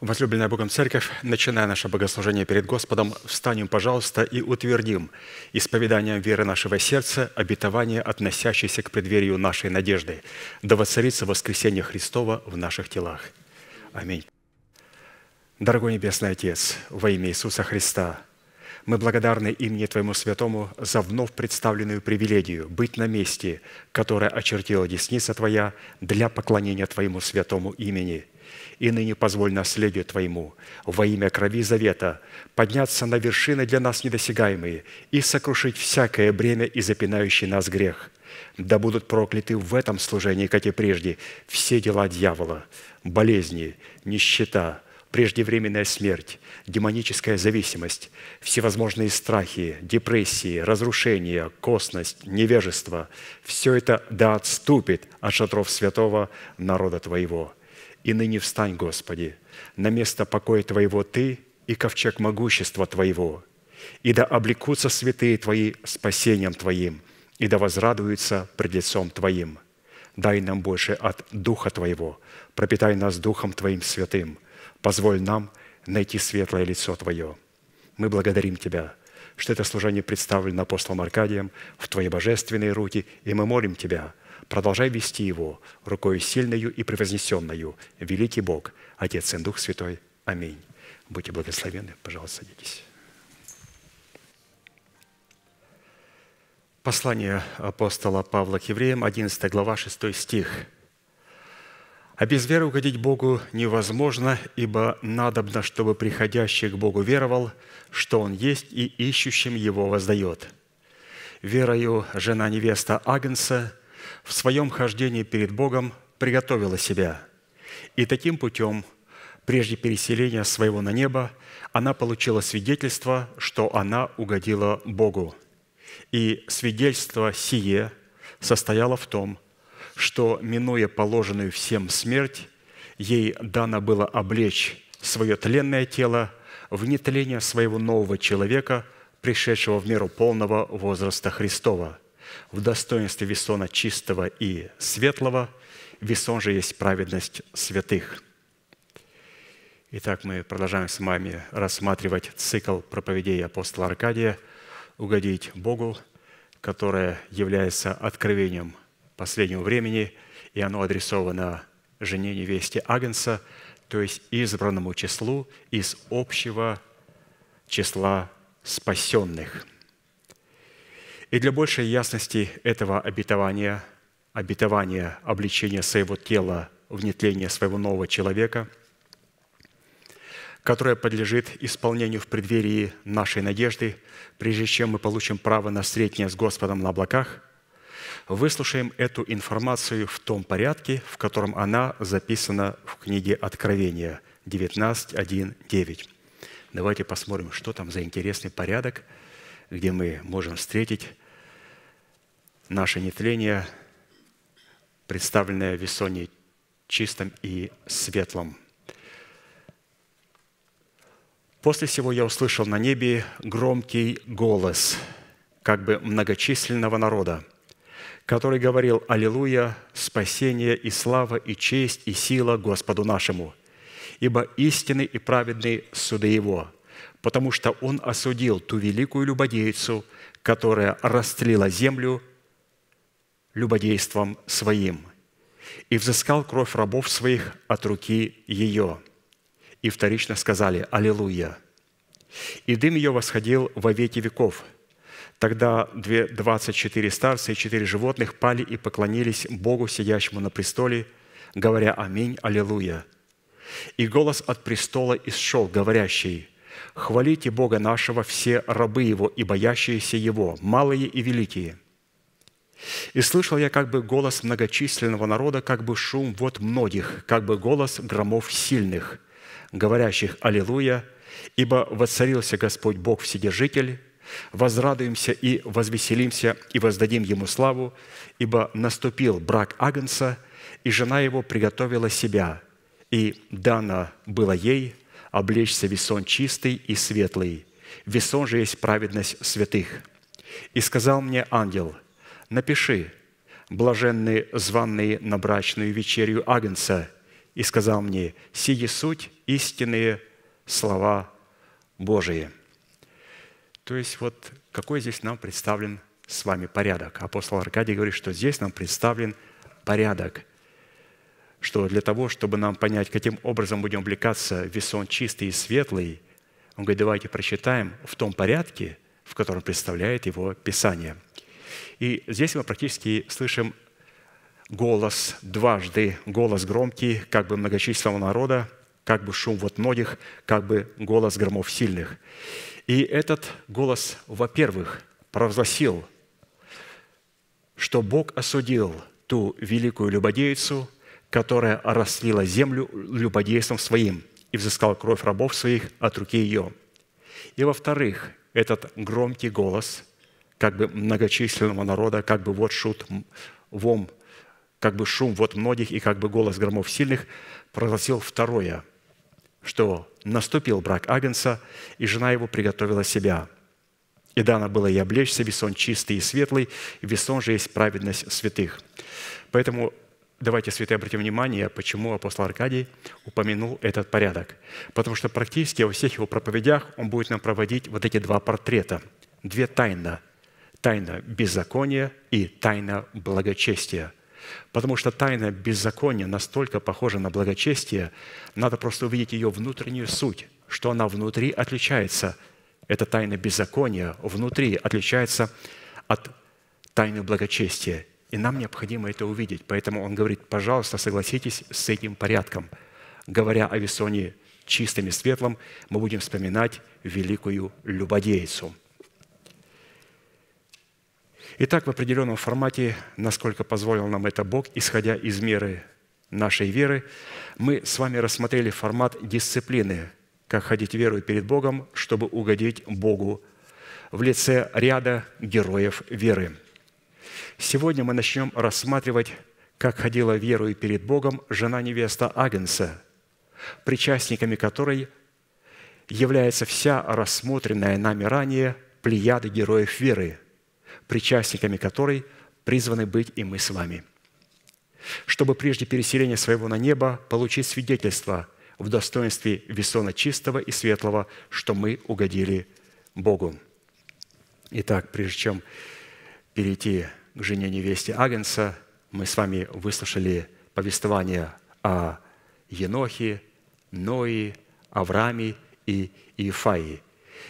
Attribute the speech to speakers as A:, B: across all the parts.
A: Возлюбленная Богом Церковь, начиная наше богослужение перед Господом, встанем, пожалуйста, и утвердим исповеданием веры нашего сердца обетование, относящееся к преддверию нашей надежды, да воцарится воскресение Христова в наших телах. Аминь. Дорогой Небесный Отец, во имя Иисуса Христа, мы благодарны имени Твоему Святому за вновь представленную привилегию быть на месте, которое очертила десница Твоя для поклонения Твоему Святому имени – и ныне позволь наследию Твоему во имя крови завета подняться на вершины для нас недосягаемые и сокрушить всякое бремя и запинающий нас грех. Да будут прокляты в этом служении, как и прежде, все дела дьявола, болезни, нищета, преждевременная смерть, демоническая зависимость, всевозможные страхи, депрессии, разрушения, косность, невежество – все это да отступит от шатров святого народа Твоего – и ныне встань, Господи, на место покоя Твоего Ты и ковчег могущества Твоего, и да облекутся святые Твои спасением Твоим, и да возрадуются пред лицом Твоим. Дай нам больше от Духа Твоего, пропитай нас Духом Твоим святым, позволь нам найти светлое лицо Твое. Мы благодарим Тебя, что это служение представлено апостолом Аркадием в Твои божественные руки, и мы молим Тебя – продолжай вести его рукою сильною и превознесенную. Великий Бог, Отец, и Дух Святой. Аминь. Будьте благословенны. Пожалуйста, садитесь. Послание апостола Павла к евреям, 11 глава, 6 стих. «А без веры угодить Богу невозможно, ибо надобно, чтобы приходящий к Богу веровал, что Он есть и ищущим Его воздает. Верою жена невеста Агнца в своем хождении перед Богом приготовила себя. И таким путем, прежде переселения своего на небо, она получила свидетельство, что она угодила Богу. И свидетельство сие состояло в том, что, минуя положенную всем смерть, ей дано было облечь свое тленное тело в нетление своего нового человека, пришедшего в меру полного возраста Христова, в достоинстве весона чистого и светлого, весон же есть праведность святых». Итак, мы продолжаем с вами рассматривать цикл проповедей апостола Аркадия «Угодить Богу», которое является откровением последнего времени, и оно адресовано жене невесте Агенса, то есть избранному числу из общего числа спасенных – и для большей ясности этого обетования, обетования обличения своего тела в нетление своего нового человека, которое подлежит исполнению в преддверии нашей надежды, прежде чем мы получим право на среднее с Господом на облаках, выслушаем эту информацию в том порядке, в котором она записана в книге Откровения 19.1.9. Давайте посмотрим, что там за интересный порядок, где мы можем встретить наше нетление, представленное в Весоне чистым и светлым. После всего я услышал на небе громкий голос, как бы многочисленного народа, который говорил «Аллилуйя! Спасение и слава, и честь, и сила Господу нашему! Ибо истинны и праведны суды Его, потому что Он осудил ту великую любодейцу, которая растлила землю любодейством своим и взыскал кровь рабов своих от руки ее». И вторично сказали «Аллилуйя». И дым ее восходил во веки веков. Тогда две двадцать четыре старца и четыре животных пали и поклонились Богу, сидящему на престоле, говоря «Аминь, Аллилуйя». И голос от престола исшел, говорящий «Хвалите Бога нашего все рабы Его и боящиеся Его, малые и великие». И слышал я как бы голос многочисленного народа, как бы шум вот многих, как бы голос громов сильных, говорящих «Аллилуйя!» «Ибо воцарился Господь Бог Вседержитель, возрадуемся и возвеселимся, и воздадим Ему славу, ибо наступил брак Агнца, и жена его приготовила себя, и дано было ей облечься весон чистый и светлый. Весон же есть праведность святых. И сказал мне ангел – напиши, блаженный званный на брачную вечерю Агнца, и сказал мне, сие суть истинные слова Божии». То есть вот какой здесь нам представлен с вами порядок. Апостол Аркадий говорит, что здесь нам представлен порядок, что для того, чтобы нам понять, каким образом будем облекаться в весон чистый и светлый, он говорит, давайте прочитаем в том порядке, в котором представляет его Писание – и здесь мы практически слышим голос дважды, голос громкий, как бы многочисленного народа, как бы шум вот многих, как бы голос громов сильных. И этот голос, во-первых, провозгласил, что Бог осудил ту великую любодейцу, которая расслила землю любодейством своим и взыскал кровь рабов своих от руки ее. И во-вторых, этот громкий голос – как бы многочисленного народа, как бы вот шут вом, как бы шум вот многих и как бы голос громов сильных, прогласил второе, что наступил брак Агенса, и жена его приготовила себя. И дано было и облечься, весон чистый и светлый, и весон же есть праведность святых. Поэтому давайте, святые, обратим внимание, почему апостол Аркадий упомянул этот порядок. Потому что практически во всех его проповедях он будет нам проводить вот эти два портрета, две тайны – тайна беззакония и тайна благочестия. Потому что тайна беззакония настолько похожа на благочестие, надо просто увидеть ее внутреннюю суть, что она внутри отличается. Эта тайна беззакония внутри отличается от тайны благочестия. И нам необходимо это увидеть. Поэтому он говорит, пожалуйста, согласитесь с этим порядком. Говоря о Весоне чистым и светлым, мы будем вспоминать великую любодейцу – Итак, в определенном формате, насколько позволил нам это Бог, исходя из меры нашей веры, мы с вами рассмотрели формат дисциплины, как ходить верой перед Богом, чтобы угодить Богу в лице ряда героев веры. Сегодня мы начнем рассматривать, как ходила верою перед Богом жена невеста Агенса, причастниками которой является вся рассмотренная нами ранее плеяда героев веры – причастниками которой призваны быть и мы с вами, чтобы прежде переселения своего на небо получить свидетельство в достоинстве весона чистого и светлого, что мы угодили Богу. Итак, прежде чем перейти к жене невесте Агенса, мы с вами выслушали повествование о Енохе, Ное, Аврааме и Иефаии.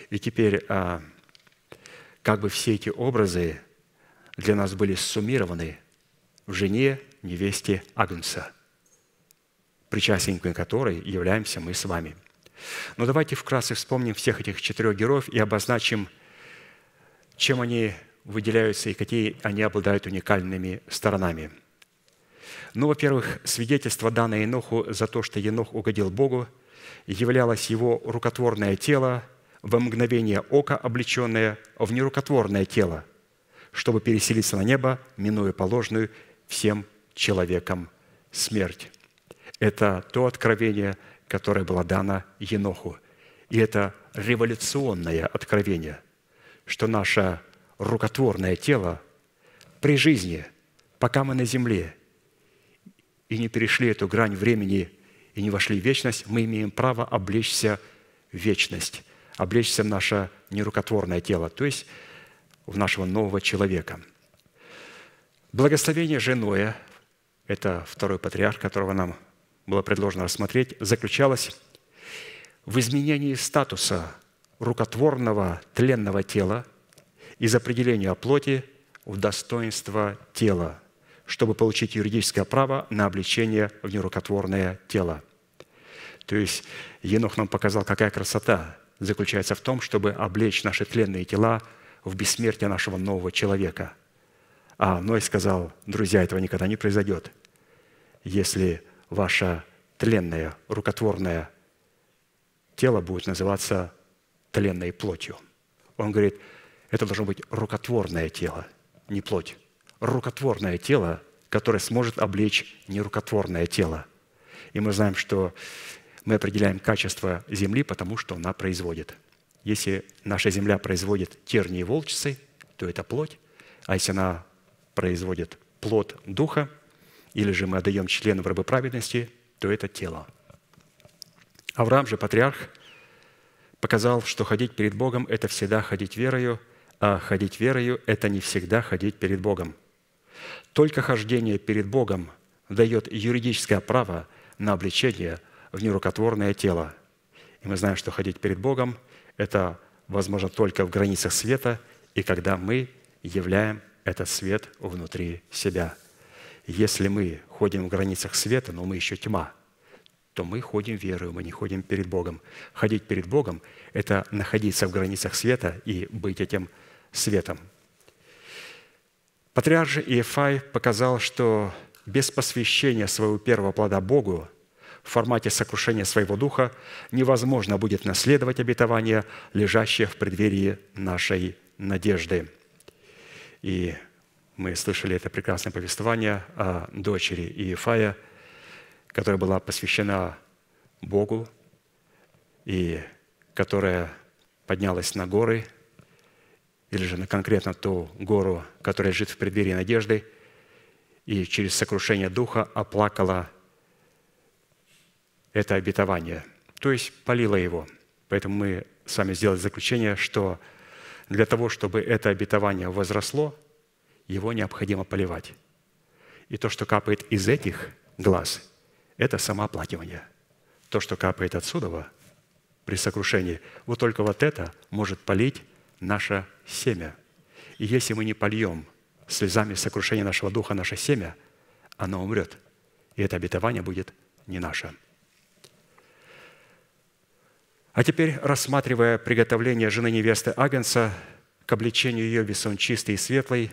A: И теперь а, как бы все эти образы для нас были суммированы в жене невесте Агнца, причастниками которой являемся мы с вами. Но давайте вкратце вспомним всех этих четырех героев и обозначим, чем они выделяются и какие они обладают уникальными сторонами. Ну, во-первых, свидетельство, данное Еноху за то, что Енох угодил Богу, являлось его рукотворное тело – во мгновение ока облеченное в нерукотворное тело, чтобы переселиться на небо, минуя положенную всем человекам смерть. Это то откровение, которое было дано Еноху. И это революционное откровение, что наше рукотворное тело при жизни, пока мы на земле, и не перешли эту грань времени и не вошли в вечность, мы имеем право облечься в вечность облечься в наше нерукотворное тело, то есть в нашего нового человека. Благословение женое, это второй патриарх, которого нам было предложено рассмотреть, заключалось в изменении статуса рукотворного тленного тела из определения о плоти в достоинство тела, чтобы получить юридическое право на обличение в нерукотворное тело. То есть Енох нам показал, какая красота – заключается в том, чтобы облечь наши тленные тела в бессмертие нашего нового человека. А Ной сказал, друзья, этого никогда не произойдет, если ваше тленное, рукотворное тело будет называться тленной плотью. Он говорит, это должно быть рукотворное тело, не плоть. Рукотворное тело, которое сможет облечь нерукотворное тело. И мы знаем, что мы определяем качество земли, потому что она производит. Если наша земля производит тернии и волчицы, то это плоть, а если она производит плод духа, или же мы отдаем членам рабы праведности, то это тело. Авраам же, патриарх, показал, что ходить перед Богом – это всегда ходить верою, а ходить верою – это не всегда ходить перед Богом. Только хождение перед Богом дает юридическое право на обличение в нерукотворное тело. И мы знаем, что ходить перед Богом – это возможно только в границах света и когда мы являем этот свет внутри себя. Если мы ходим в границах света, но мы еще тьма, то мы ходим верою, мы не ходим перед Богом. Ходить перед Богом – это находиться в границах света и быть этим светом. Патриарх же Иефай показал, что без посвящения своего первого плода Богу – в формате сокрушения своего духа, невозможно будет наследовать обетование, лежащее в преддверии нашей надежды. И мы слышали это прекрасное повествование о дочери Иефая, которая была посвящена Богу и которая поднялась на горы, или же на конкретно ту гору, которая лежит в преддверии надежды, и через сокрушение духа оплакала это обетование, то есть полила его. Поэтому мы с вами сделали заключение, что для того, чтобы это обетование возросло, его необходимо поливать. И то, что капает из этих глаз, это самооплакивание. То, что капает отсюда при сокрушении, вот только вот это может полить наше семя. И если мы не польем слезами сокрушения нашего духа наше семя, оно умрет. И это обетование будет не наше. А теперь, рассматривая приготовление жены невесты Агенса к обличению ее весон чистой и светлой,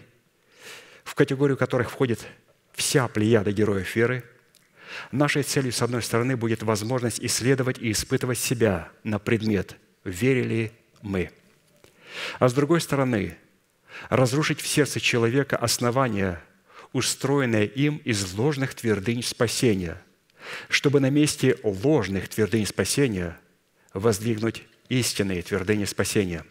A: в категорию которых входит вся плеяда героев веры, нашей целью, с одной стороны, будет возможность исследовать и испытывать себя на предмет, верили мы. А с другой стороны, разрушить в сердце человека основание, устроенное им из ложных твердынь спасения, чтобы на месте ложных твердынь спасения – воздвигнуть истинные твердыни спасения.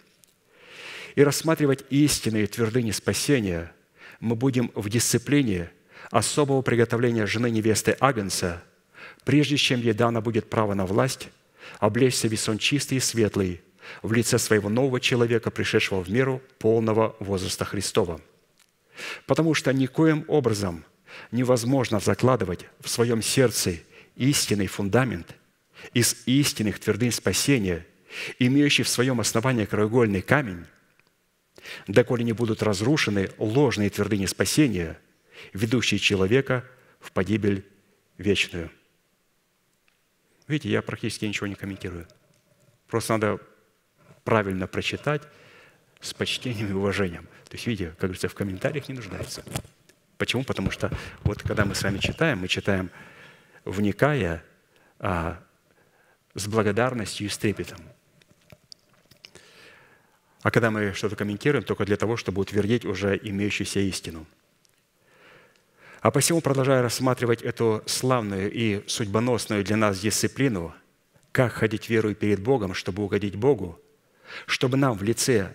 A: И рассматривать истинные твердыни спасения мы будем в дисциплине особого приготовления жены невесты Агнца прежде чем ей дано будет право на власть, облечься весон чистый и светлый в лице своего нового человека, пришедшего в меру полного возраста Христова. Потому что никоим образом невозможно закладывать в своем сердце истинный фундамент – из истинных твердынь спасения, имеющий в своем основании краеугольный камень, доколе не будут разрушены ложные твердыни спасения, ведущие человека в погибель вечную». Видите, я практически ничего не комментирую. Просто надо правильно прочитать с почтением и уважением. То есть, видите, как говорится, в комментариях не нуждается. Почему? Потому что вот когда мы с вами читаем, мы читаем, вникая, а, с благодарностью и с трепетом. А когда мы что-то комментируем, только для того, чтобы утвердить уже имеющуюся истину. А посему, продолжая рассматривать эту славную и судьбоносную для нас дисциплину, как ходить верой перед Богом, чтобы угодить Богу, чтобы нам в лице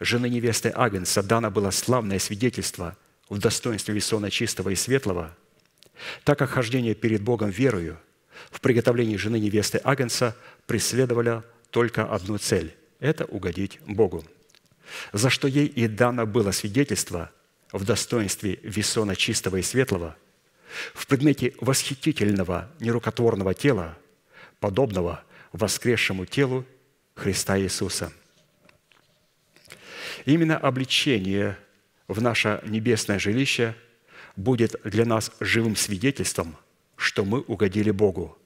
A: жены невесты Агенса дано было славное свидетельство в достоинстве весона чистого и светлого, так как хождение перед Богом верою – в приготовлении жены невесты Агенса преследовала только одну цель – это угодить Богу, за что ей и дано было свидетельство в достоинстве весона чистого и светлого, в предмете восхитительного нерукотворного тела, подобного воскресшему телу Христа Иисуса. Именно обличение в наше небесное жилище будет для нас живым свидетельством – что мы угодили Богу,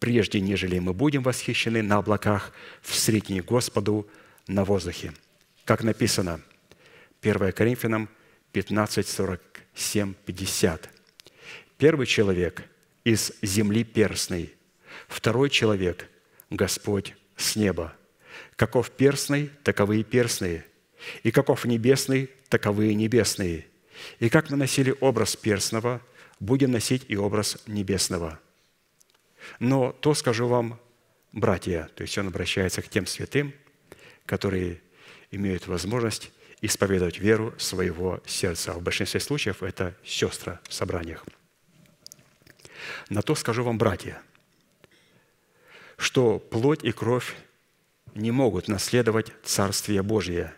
A: прежде нежели мы будем восхищены на облаках в средней Господу на воздухе. Как написано, 1 Коринфянам 15, 47, 50. Первый человек из земли перстный, второй человек – Господь с неба. Каков перстный, таковы и перстные, и каков небесный, таковы и небесные. И как мы носили образ перстного – будем носить и образ небесного. Но то скажу вам, братья, то есть он обращается к тем святым, которые имеют возможность исповедовать веру своего сердца. в большинстве случаев это сестры в собраниях. На то скажу вам, братья, что плоть и кровь не могут наследовать Царствие Божье,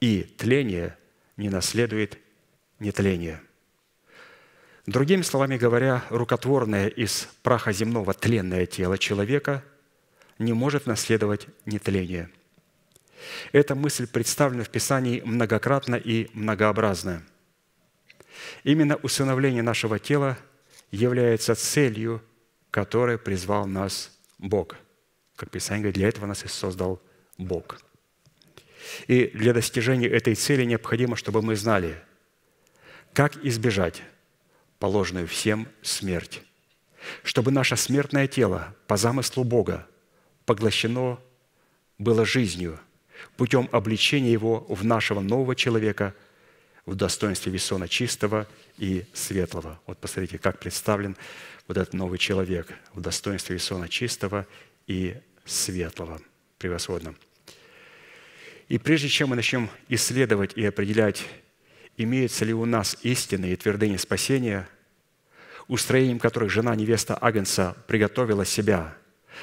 A: и тление не наследует нетление. Другими словами говоря, рукотворное из праха земного тленное тело человека не может наследовать нетление. Эта мысль представлена в Писании многократно и многообразно. Именно усыновление нашего тела является целью, которой призвал нас Бог. Как Писание говорит, для этого нас и создал Бог. И для достижения этой цели необходимо, чтобы мы знали, как избежать положенную всем смерть, чтобы наше смертное тело по замыслу Бога поглощено было жизнью путем обличения его в нашего нового человека в достоинстве весона чистого и светлого. Вот посмотрите, как представлен вот этот новый человек в достоинстве весона чистого и светлого. Превосходно. И прежде чем мы начнем исследовать и определять имеется ли у нас истинные и твердыни спасения, устроением которых жена невеста Агнца приготовила себя,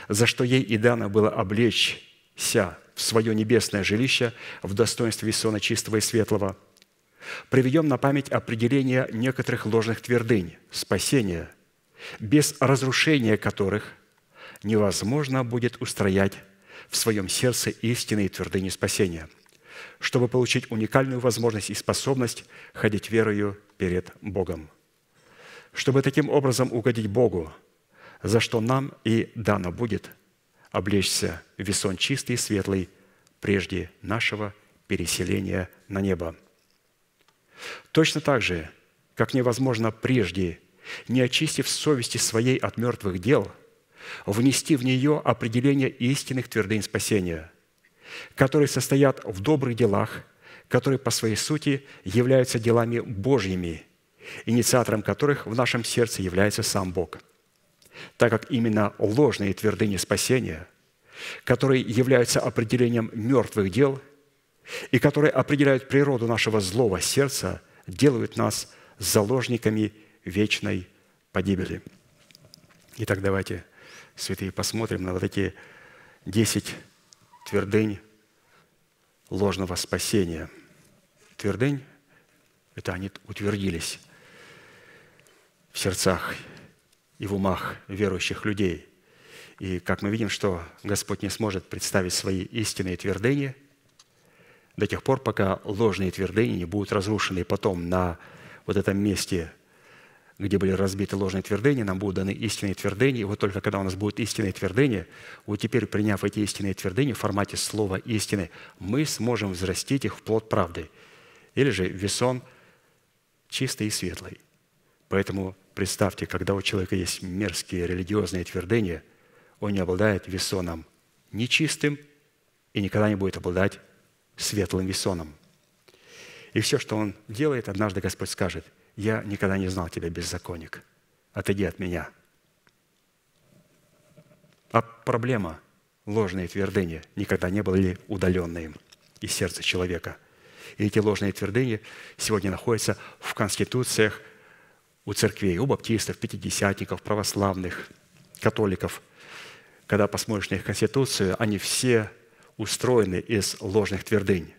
A: за что ей и дано было облечься в свое небесное жилище в достоинстве весона чистого и светлого, приведем на память определение некоторых ложных твердынь спасения, без разрушения которых невозможно будет устроять в своем сердце истинные твердыни спасения – чтобы получить уникальную возможность и способность ходить верою перед Богом, чтобы таким образом угодить Богу, за что нам и дано будет облечься в весон чистый и светлый прежде нашего переселения на небо. Точно так же, как невозможно прежде, не очистив совести своей от мертвых дел, внести в нее определение истинных твердынь спасения – которые состоят в добрых делах, которые по своей сути являются делами Божьими, инициатором которых в нашем сердце является сам Бог. Так как именно ложные твердыни спасения, которые являются определением мертвых дел и которые определяют природу нашего злого сердца, делают нас заложниками вечной погибели. Итак, давайте, святые, посмотрим на вот эти десять твердынь ложного спасения. Твердынь – это они утвердились в сердцах и в умах верующих людей. И как мы видим, что Господь не сможет представить свои истинные твердыни до тех пор, пока ложные твердыни не будут разрушены. И потом на вот этом месте – где были разбиты ложные твердыни, нам будут даны истинные твердыни. И вот только когда у нас будут истинные твердыни, вот теперь, приняв эти истинные твердыни в формате слова истины, мы сможем взрастить их в плод правды. Или же весон чистый и светлый. Поэтому представьте, когда у человека есть мерзкие религиозные твердыни, он не обладает весоном нечистым и никогда не будет обладать светлым весоном. И все, что он делает, однажды Господь скажет – я никогда не знал тебя, беззаконник. Отойди от меня. А проблема ложные твердыни никогда не были удаленные из сердца человека. И эти ложные твердыни сегодня находятся в конституциях у церквей, у баптистов, пятидесятников, православных, католиков. Когда посмотришь на их конституцию, они все устроены из ложных твердынь.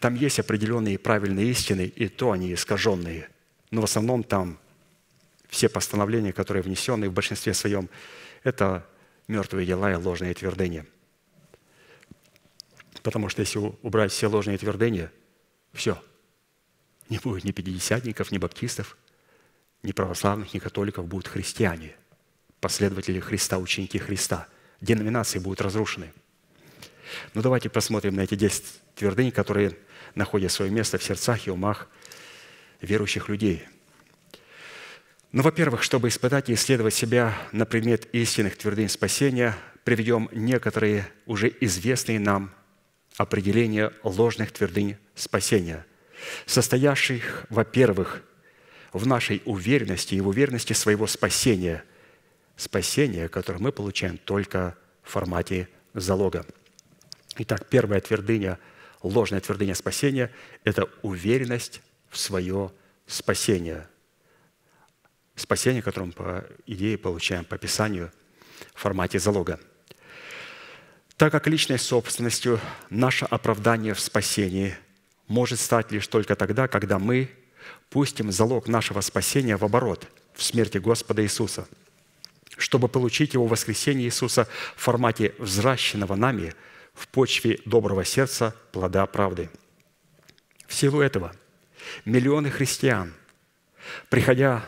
A: Там есть определенные правильные истины, и то они искаженные – но в основном там все постановления, которые внесены в большинстве своем, это мертвые дела и ложные твердения, Потому что если убрать все ложные твердения, все. Не будет ни пятидесятников, ни баптистов, ни православных, ни католиков, будут христиане, последователи Христа, ученики Христа. Деноминации будут разрушены. Но давайте посмотрим на эти 10 твердынь, которые находят свое место в сердцах и умах верующих людей. Ну, во-первых, чтобы испытать и исследовать себя на предмет истинных твердынь спасения, приведем некоторые уже известные нам определения ложных твердынь спасения, состоящих, во-первых, в нашей уверенности и в уверенности своего спасения, спасения, которое мы получаем только в формате залога. Итак, первая твердыня, ложная твердыня спасения – это уверенность в свое спасение. Спасение, которое мы, по идее, получаем по Писанию в формате залога. Так как личной собственностью наше оправдание в спасении может стать лишь только тогда, когда мы пустим залог нашего спасения в оборот в смерти Господа Иисуса, чтобы получить его воскресение Иисуса в формате взращенного нами в почве доброго сердца плода правды. В силу этого – Миллионы христиан, приходя,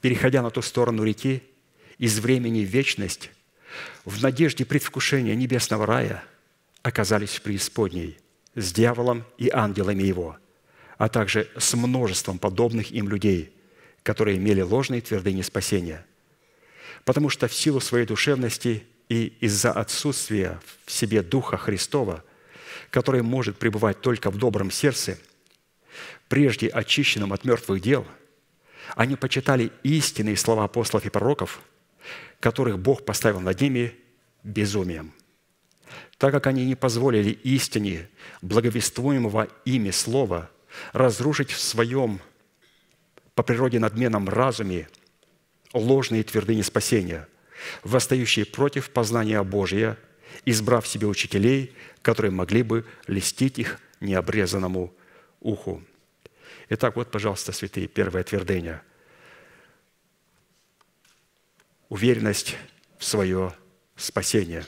A: переходя на ту сторону реки, из времени в вечность, в надежде предвкушения небесного рая оказались в преисподней с дьяволом и ангелами его, а также с множеством подобных им людей, которые имели ложные твердыни спасения, потому что в силу своей душевности и из-за отсутствия в себе Духа Христова, который может пребывать только в добром сердце – прежде очищенным от мертвых дел, они почитали истинные слова апостолов и пророков, которых Бог поставил над ними безумием, так как они не позволили истине благовествуемого ими слова разрушить в своем по природе надменном разуме ложные твердыни спасения, восстающие против познания Божия, избрав себе учителей, которые могли бы листить их необрезанному уху. Итак, вот, пожалуйста, святые, первое твердение, Уверенность в свое спасение.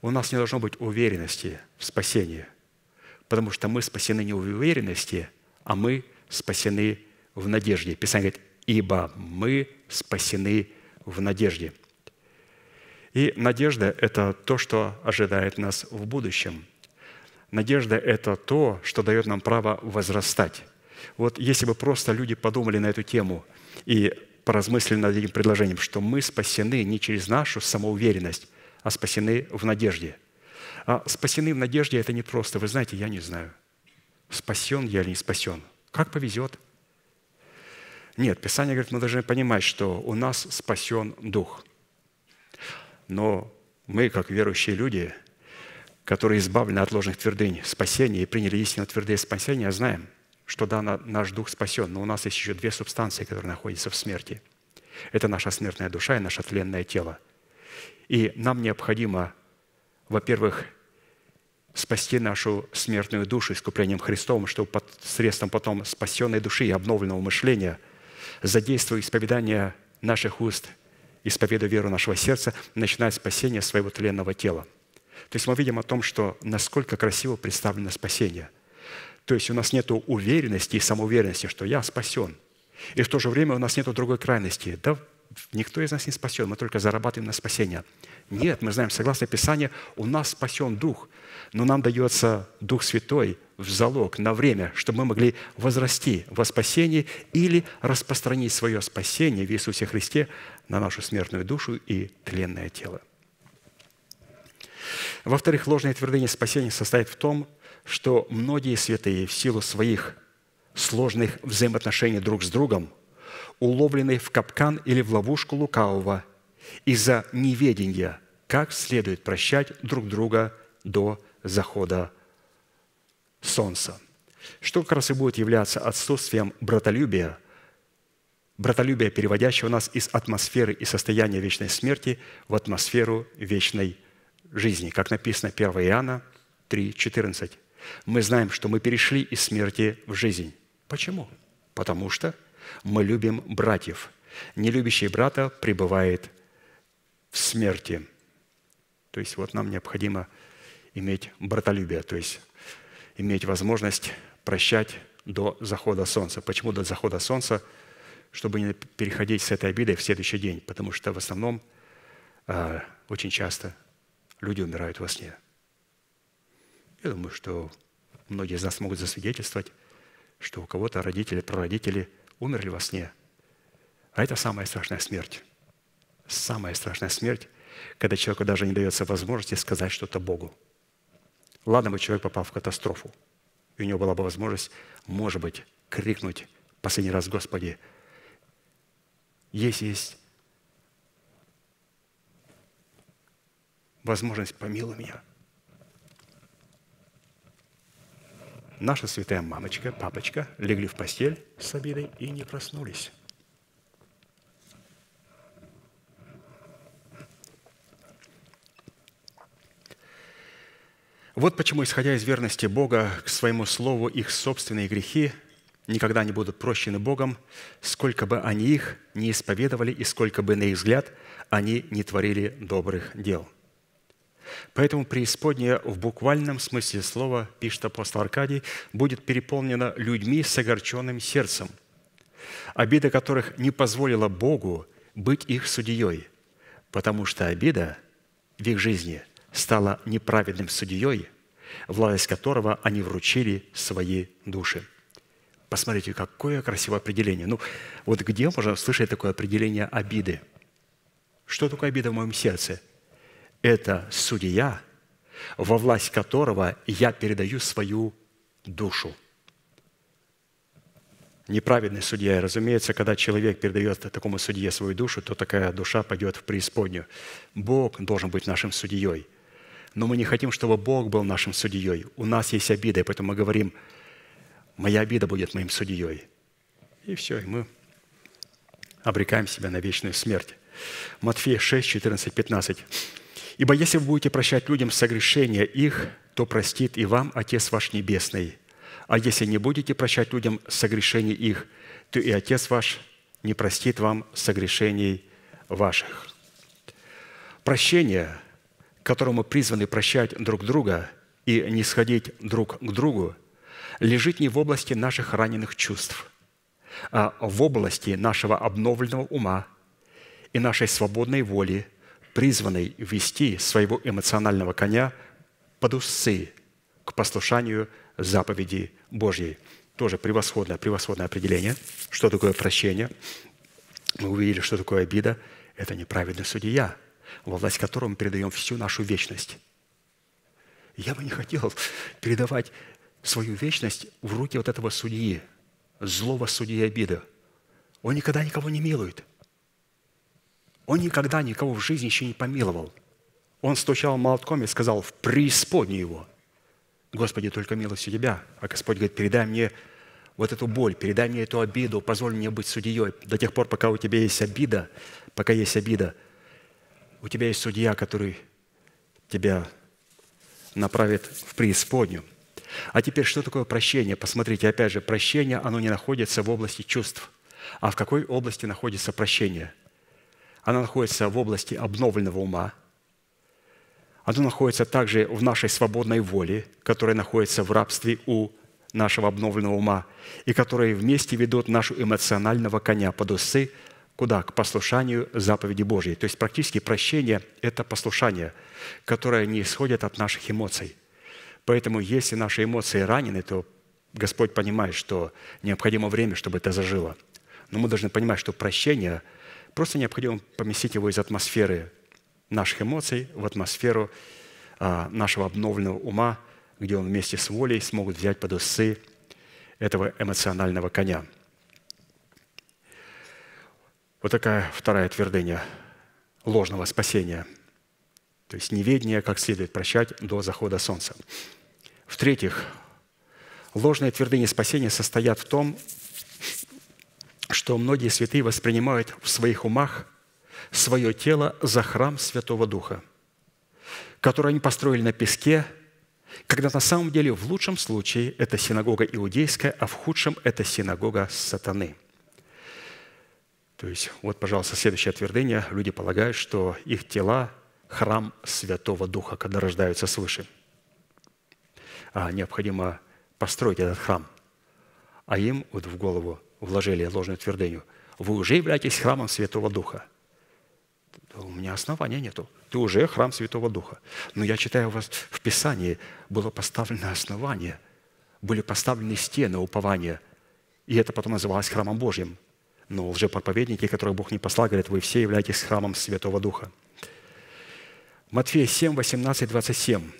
A: У нас не должно быть уверенности в спасении, потому что мы спасены не в уверенности, а мы спасены в надежде. Писание говорит, ибо мы спасены в надежде. И надежда – это то, что ожидает нас в будущем. Надежда – это то, что дает нам право возрастать. Вот если бы просто люди подумали на эту тему и поразмыслили над этим предложением, что мы спасены не через нашу самоуверенность, а спасены в надежде. А спасены в надежде – это не просто, вы знаете, я не знаю, спасен я или не спасен. Как повезет. Нет, Писание говорит, мы должны понимать, что у нас спасен Дух. Но мы, как верующие люди, которые избавлены от ложных твердынь спасения и приняли истинно твердые спасения, знаем – что да, наш дух спасен, но у нас есть еще две субстанции, которые находятся в смерти. Это наша смертная душа и наше тленное тело. И нам необходимо, во-первых, спасти нашу смертную душу искуплением Христовым, чтобы средством потом спасенной души и обновленного мышления, задействуя исповедание наших уст, исповедуя веру нашего сердца, начинать спасение своего тленного тела. То есть мы видим о том, что насколько красиво представлено спасение – то есть у нас нет уверенности и самоуверенности, что я спасен. И в то же время у нас нет другой крайности. Да никто из нас не спасен, мы только зарабатываем на спасение. Нет, мы знаем, согласно Писанию, у нас спасен Дух, но нам дается Дух Святой в залог на время, чтобы мы могли возрасти во спасении или распространить свое спасение в Иисусе Христе на нашу смертную душу и тленное тело. Во-вторых, ложное твердыня спасения состоит в том, что многие святые в силу своих сложных взаимоотношений друг с другом уловлены в капкан или в ловушку лукавого из-за неведения, как следует прощать друг друга до захода солнца. Что как раз и будет являться отсутствием братолюбия, братолюбия, переводящего нас из атмосферы и состояния вечной смерти в атмосферу вечной жизни, как написано 1 Иоанна 3, 14 мы знаем, что мы перешли из смерти в жизнь. Почему? Потому что мы любим братьев. Нелюбящий брата пребывает в смерти. То есть вот нам необходимо иметь братолюбие, то есть иметь возможность прощать до захода солнца. Почему до захода солнца? Чтобы не переходить с этой обидой в следующий день, потому что в основном э, очень часто люди умирают во сне. Я думаю, что многие из нас могут засвидетельствовать, что у кого-то родители, прародители умерли во сне. А это самая страшная смерть. Самая страшная смерть, когда человеку даже не дается возможности сказать что-то Богу. Ладно бы человек попал в катастрофу, и у него была бы возможность, может быть, крикнуть последний раз, Господи, есть, есть возможность, помилуй меня – наша святая мамочка, папочка легли в постель с обидой и не проснулись. Вот почему, исходя из верности Бога к своему слову, их собственные грехи никогда не будут прощены Богом, сколько бы они их не исповедовали и сколько бы, на их взгляд, они не творили добрых дел – Поэтому преисподняя в буквальном смысле слова, пишет апостол Аркадий, будет переполнена людьми с огорченным сердцем, обида которых не позволила Богу быть их судьей, потому что обида в их жизни стала неправедным судьей, власть которого они вручили свои души. Посмотрите, какое красивое определение. Ну, вот где можно слышать такое определение обиды? Что такое обида в моем сердце? – это судья, во власть которого я передаю свою душу. Неправедный судья. И, разумеется, когда человек передает такому судье свою душу, то такая душа пойдет в преисподнюю. Бог должен быть нашим судьей. Но мы не хотим, чтобы Бог был нашим судьей. У нас есть обида, и поэтому мы говорим, моя обида будет моим судьей. И все, и мы обрекаем себя на вечную смерть. Матфея 6, 14, 15. Ибо если вы будете прощать людям согрешения их, то простит и вам Отец ваш Небесный. А если не будете прощать людям согрешений их, то и Отец ваш не простит вам согрешений ваших». Прощение, которому призваны прощать друг друга и не сходить друг к другу, лежит не в области наших раненых чувств, а в области нашего обновленного ума и нашей свободной воли – призванный вести своего эмоционального коня под усы к послушанию заповеди Божьей. Тоже превосходное, превосходное определение. Что такое прощение? Мы увидели, что такое обида. Это неправедный судья, во власть которого мы передаем всю нашу вечность. Я бы не хотел передавать свою вечность в руки вот этого судьи, злого судьи обиды. Он никогда никого не милует – он никогда никого в жизни еще не помиловал. Он стучал молотком и сказал, в преисподнюю его. Господи, только милостью Тебя. А Господь говорит, передай мне вот эту боль, передай мне эту обиду, позволь мне быть судьей. До тех пор, пока у тебя есть обида, пока есть обида, у тебя есть судья, который тебя направит в преисподнюю. А теперь, что такое прощение? Посмотрите, опять же, прощение, оно не находится в области чувств. А в какой области находится прощение – она находится в области обновленного ума, она находится также в нашей свободной воле, которая находится в рабстве у нашего обновленного ума и которые вместе ведут нашу эмоционального коня под усы куда? К послушанию заповеди Божьей. То есть практически прощение – это послушание, которое не исходит от наших эмоций. Поэтому если наши эмоции ранены, то Господь понимает, что необходимо время, чтобы это зажило. Но мы должны понимать, что прощение – Просто необходимо поместить его из атмосферы наших эмоций в атмосферу а, нашего обновленного ума, где он вместе с волей смогут взять под усы этого эмоционального коня. Вот такая вторая твердыня ложного спасения. То есть неведение, как следует прощать до захода солнца. В-третьих, ложные твердыни спасения состоят в том, что многие святые воспринимают в своих умах свое тело за храм Святого Духа, который они построили на песке, когда на самом деле в лучшем случае это синагога иудейская, а в худшем это синагога сатаны. То есть, вот, пожалуйста, следующее отвердение. Люди полагают, что их тела – храм Святого Духа, когда рождаются свыше. А необходимо построить этот храм. А им вот в голову – вложили ложную твердыню, вы уже являетесь храмом Святого Духа. У меня основания нету. Ты уже храм Святого Духа. Но я читаю у вас в Писании, было поставлено основание, были поставлены стены упования. И это потом называлось храмом Божьим. Но уже проповедники, которых Бог не послал, говорят, вы все являетесь храмом Святого Духа. Матфея 7, 18, 27.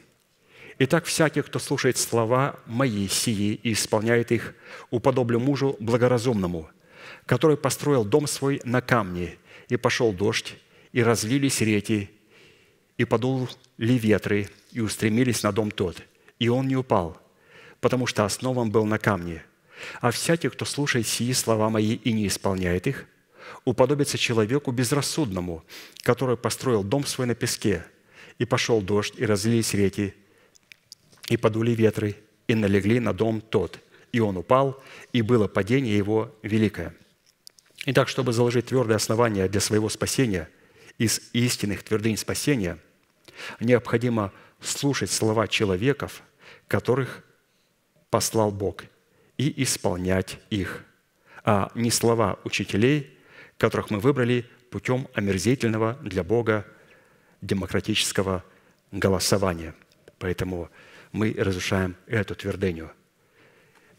A: Итак, всякий, кто слушает слова мои сии и исполняет их, уподоблю мужу благоразумному, который построил дом свой на камне, и пошел дождь, и разлились реки, и подул ли ветры, и устремились на дом тот, и он не упал, потому что основан был на камне. А всякий, кто слушает сии слова мои и не исполняет их, уподобится человеку безрассудному, который построил дом свой на песке, и пошел дождь, и разлились реки, и подули ветры, и налегли на дом тот, и он упал, и было падение его великое». Итак, чтобы заложить твердое основание для своего спасения из истинных твердынь спасения, необходимо слушать слова человеков, которых послал Бог, и исполнять их, а не слова учителей, которых мы выбрали путем омерзительного для Бога демократического голосования. Поэтому мы разрушаем эту твердыню.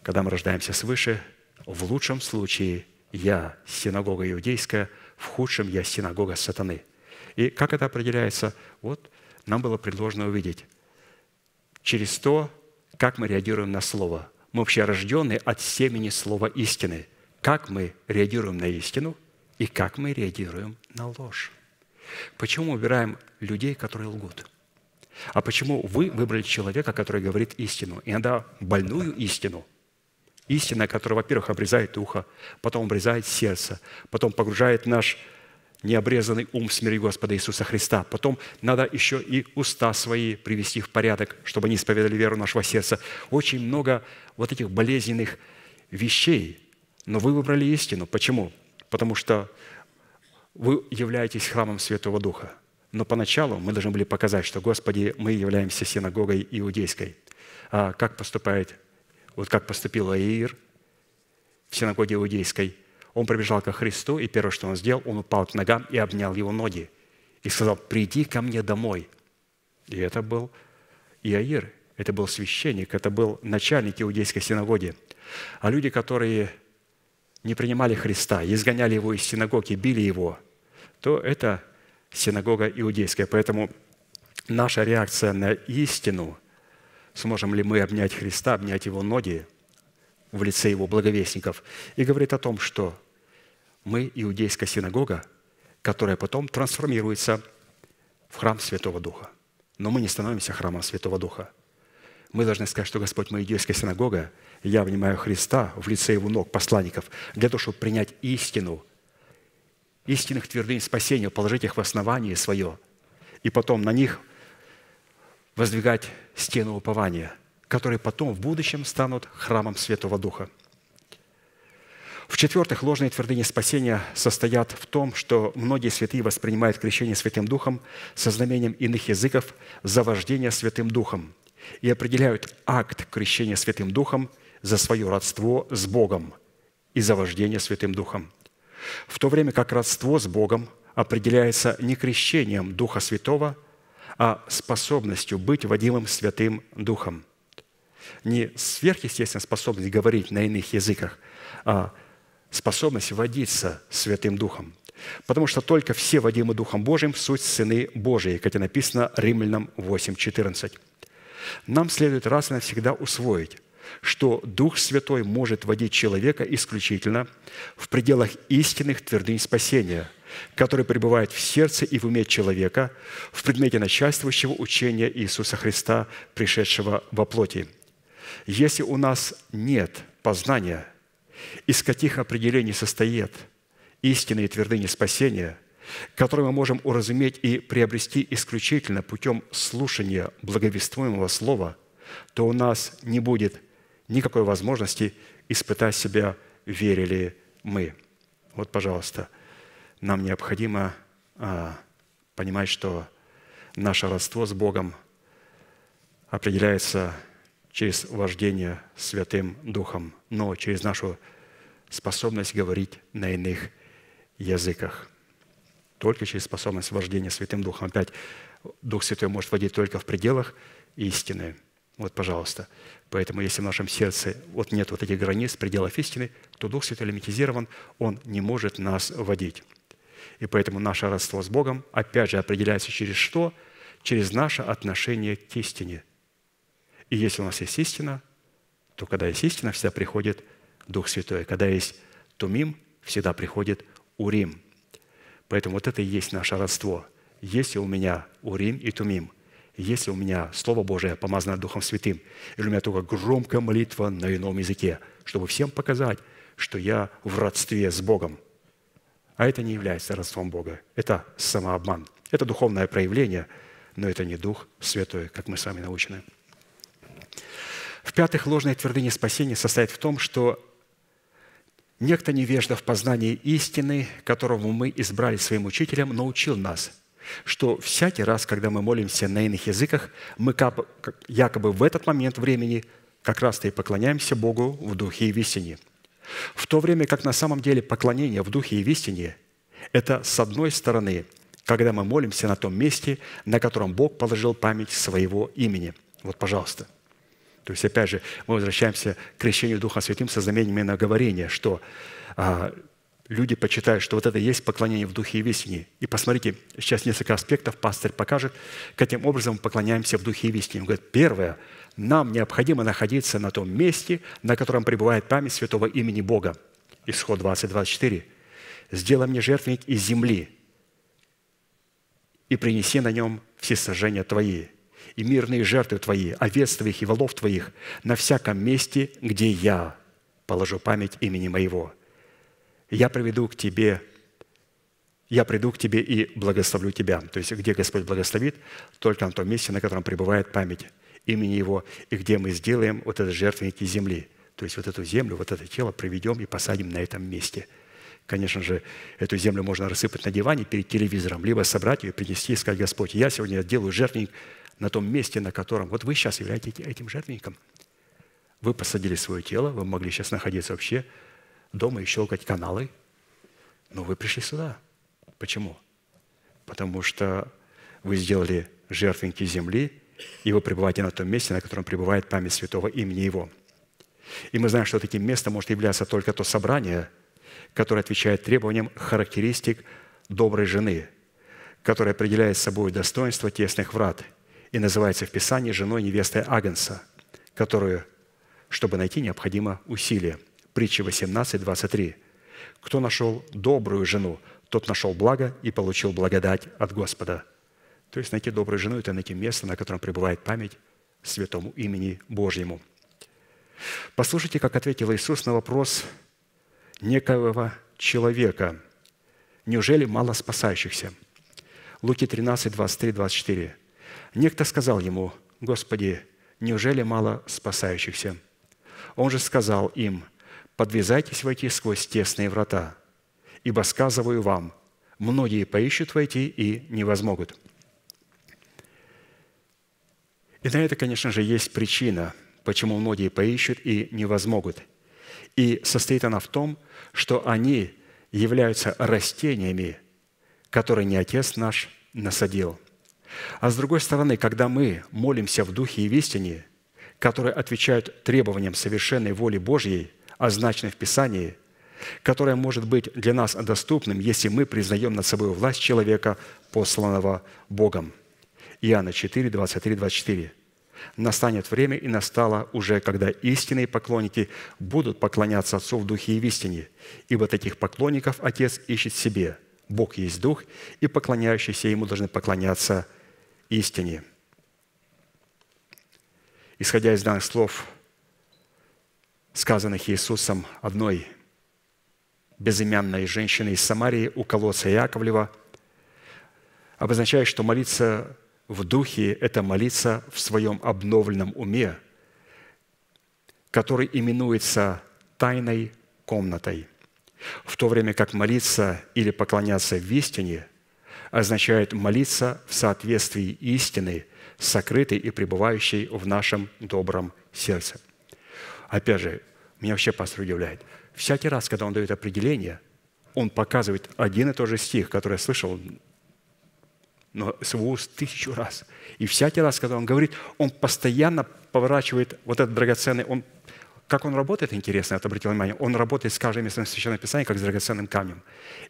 A: Когда мы рождаемся свыше, в лучшем случае я – синагога иудейская, в худшем я – синагога сатаны. И как это определяется? Вот нам было предложено увидеть через то, как мы реагируем на Слово. Мы вообще рождены от семени Слова истины. Как мы реагируем на истину и как мы реагируем на ложь. Почему мы убираем людей, которые лгут? А почему вы выбрали человека, который говорит истину? Иногда больную истину. Истина, которая, во-первых, обрезает ухо, потом обрезает сердце, потом погружает наш необрезанный ум в смире Господа Иисуса Христа. Потом надо еще и уста свои привести в порядок, чтобы они исповедали веру нашего сердца. Очень много вот этих болезненных вещей. Но вы выбрали истину. Почему? Потому что вы являетесь храмом Святого Духа. Но поначалу мы должны были показать, что, Господи, мы являемся синагогой иудейской. А как поступает, вот как поступил Аир в синагоге иудейской. Он прибежал ко Христу, и первое, что он сделал, он упал к ногам и обнял его ноги. И сказал, приди ко мне домой. И это был Иаир, это был священник, это был начальник иудейской синагоги. А люди, которые не принимали Христа, изгоняли его из синагоги, били его, то это синагога иудейская. Поэтому наша реакция на истину, сможем ли мы обнять Христа, обнять Его ноги в лице Его благовестников, и говорит о том, что мы иудейская синагога, которая потом трансформируется в храм Святого Духа. Но мы не становимся храмом Святого Духа. Мы должны сказать, что Господь, мы иудейская синагога, я внимаю Христа в лице Его ног, посланников, для того, чтобы принять истину – истинных твердынь спасения, положить их в основание свое, и потом на них воздвигать стену упования, которые потом в будущем станут храмом Святого Духа. В-четвертых, ложные твердыни спасения состоят в том, что многие святые воспринимают крещение Святым Духом со знамением иных языков за вождение Святым Духом и определяют акт крещения Святым Духом за свое родство с Богом и за вождение Святым Духом – в то время как родство с Богом определяется не крещением Духа Святого, а способностью быть водимым Святым Духом. Не сверхъестественная способность говорить на иных языках, а способность водиться Святым Духом. Потому что только все водимы Духом Божьим – суть Сыны Божьей, как и написано Римлянам 8:14. Нам следует раз и навсегда усвоить, что Дух Святой может водить человека исключительно в пределах истинных твердынь спасения, которые пребывают в сердце и в уме человека в предмете начальствующего учения Иисуса Христа, пришедшего во плоти. Если у нас нет познания, из каких определений состоит истинные твердыни спасения – которые мы можем уразуметь и приобрести исключительно путем слушания благовествуемого слова, то у нас не будет никакой возможности испытать себя, верили мы. Вот, пожалуйста, нам необходимо а, понимать, что наше родство с Богом определяется через вождение Святым Духом, но через нашу способность говорить на иных языках. Только через способность вождения Святым Духом. Опять Дух Святой может водить только в пределах истины. Вот, пожалуйста. Поэтому, если в нашем сердце вот нет вот этих границ, пределов истины, то Дух Святой лимитизирован, Он не может нас водить. И поэтому наше родство с Богом, опять же, определяется через что? Через наше отношение к истине. И если у нас есть истина, то когда есть истина, всегда приходит Дух Святой. Когда есть Тумим, всегда приходит Урим. Поэтому вот это и есть наше родство. Если у меня Урим и Тумим – если у меня Слово Божие помазано Духом Святым, или у меня только громкая молитва на ином языке, чтобы всем показать, что я в родстве с Богом. А это не является родством Бога. Это самообман. Это духовное проявление, но это не Дух Святой, как мы с вами научены. В-пятых, ложная твердыня спасения состоит в том, что некто невежда в познании истины, которого мы избрали своим учителем, научил нас – что всякий раз, когда мы молимся на иных языках, мы якобы в этот момент времени как раз-то и поклоняемся Богу в духе и в истине. В то время как на самом деле поклонение в духе и в истине – это, с одной стороны, когда мы молимся на том месте, на котором Бог положил память своего имени. Вот, пожалуйста. То есть, опять же, мы возвращаемся к крещению Духа Святым со знамениями наговорения, что а, люди почитают, что вот это и есть поклонение в духе и весне. И посмотрите, сейчас несколько аспектов пастырь покажет, каким образом мы поклоняемся в духе и весне. Он говорит, первое, нам необходимо находиться на том месте, на котором пребывает память святого имени Бога. Исход 20:24. «Сделай мне жертвенник из земли и принеси на нем все сожжения твои, и мирные жертвы твои, овец твоих и волов твоих на всяком месте, где я положу память имени моего» я приведу к тебе, я приду к тебе и благословлю тебя». То есть где Господь благословит? Только на том месте, на котором пребывает память имени Его, и где мы сделаем вот этот жертвенники земли. То есть вот эту землю, вот это тело приведем и посадим на этом месте – Конечно же, эту землю можно рассыпать на диване перед телевизором, либо собрать ее, принести и сказать, Господь, я сегодня делаю жертвенник на том месте, на котором... Вот вы сейчас являетесь этим жертвенником. Вы посадили свое тело, вы могли сейчас находиться вообще дома и щелкать каналы. Но вы пришли сюда. Почему? Потому что вы сделали жертвенники земли, и вы пребываете на том месте, на котором пребывает память святого имени Его. И мы знаем, что таким местом может являться только то собрание, которое отвечает требованиям характеристик доброй жены, которое определяет собой достоинство тесных врат и называется в Писании женой невесты Агенса, которую, чтобы найти, необходимо усилие – Притча 18, 23. «Кто нашел добрую жену, тот нашел благо и получил благодать от Господа». То есть найти добрую жену – это найти место, на котором пребывает память святому имени Божьему. Послушайте, как ответил Иисус на вопрос некоего человека. Неужели мало спасающихся? Луки 13, 23, 24. Некто сказал ему, «Господи, неужели мало спасающихся?» Он же сказал им, подвязайтесь войти сквозь тесные врата, ибо сказываю вам, многие поищут войти и не возмогут». И на это, конечно же, есть причина, почему многие поищут и не возмогут. И состоит она в том, что они являются растениями, которые не Отец наш насадил. А с другой стороны, когда мы молимся в Духе и в истине, которые отвечают требованиям совершенной воли Божьей – означенных в Писании, которое может быть для нас доступным, если мы признаем над собой власть человека, посланного Богом. Иоанна 4, 23, 24. «Настанет время, и настало уже, когда истинные поклонники будут поклоняться Отцу в Духе и в истине, ибо таких поклонников Отец ищет себе. Бог есть Дух, и поклоняющиеся Ему должны поклоняться истине». Исходя из данных слов – сказанных Иисусом одной безымянной женщины из Самарии у колодца Яковлева, обозначает, что молиться в духе – это молиться в своем обновленном уме, который именуется тайной комнатой, в то время как молиться или поклоняться в истине означает молиться в соответствии истины, сокрытой и пребывающей в нашем добром сердце – Опять же, меня вообще пастор удивляет. Всякий раз, когда он дает определение, он показывает один и тот же стих, который я слышал но с уст тысячу раз. И всякий раз, когда он говорит, он постоянно поворачивает вот этот драгоценный, он как он работает, интересно, я обратил внимание, он работает с каждым местом Священного Писания, как с драгоценным камнем.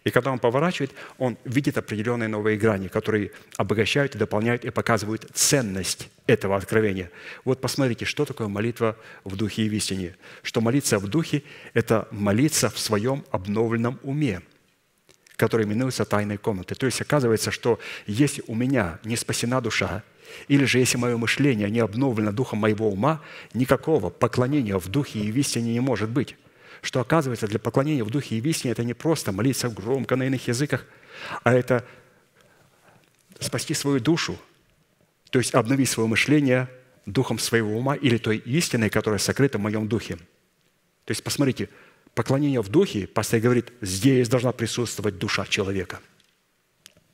A: И когда он поворачивает, он видит определенные новые грани, которые обогащают и дополняют и показывают ценность этого откровения. Вот посмотрите, что такое молитва в духе и в истине. Что молиться в духе – это молиться в своем обновленном уме, который именуется тайной комнатой. То есть оказывается, что если у меня не спасена душа, или же, если мое мышление не обновлено духом моего ума, никакого поклонения в духе и в истине не может быть. Что оказывается, для поклонения в духе и в истине это не просто молиться громко на иных языках, а это спасти свою душу, то есть обновить свое мышление духом своего ума или той истиной, которая сокрыта в моем духе. То есть, посмотрите, поклонение в духе, пастор говорит, здесь должна присутствовать душа человека –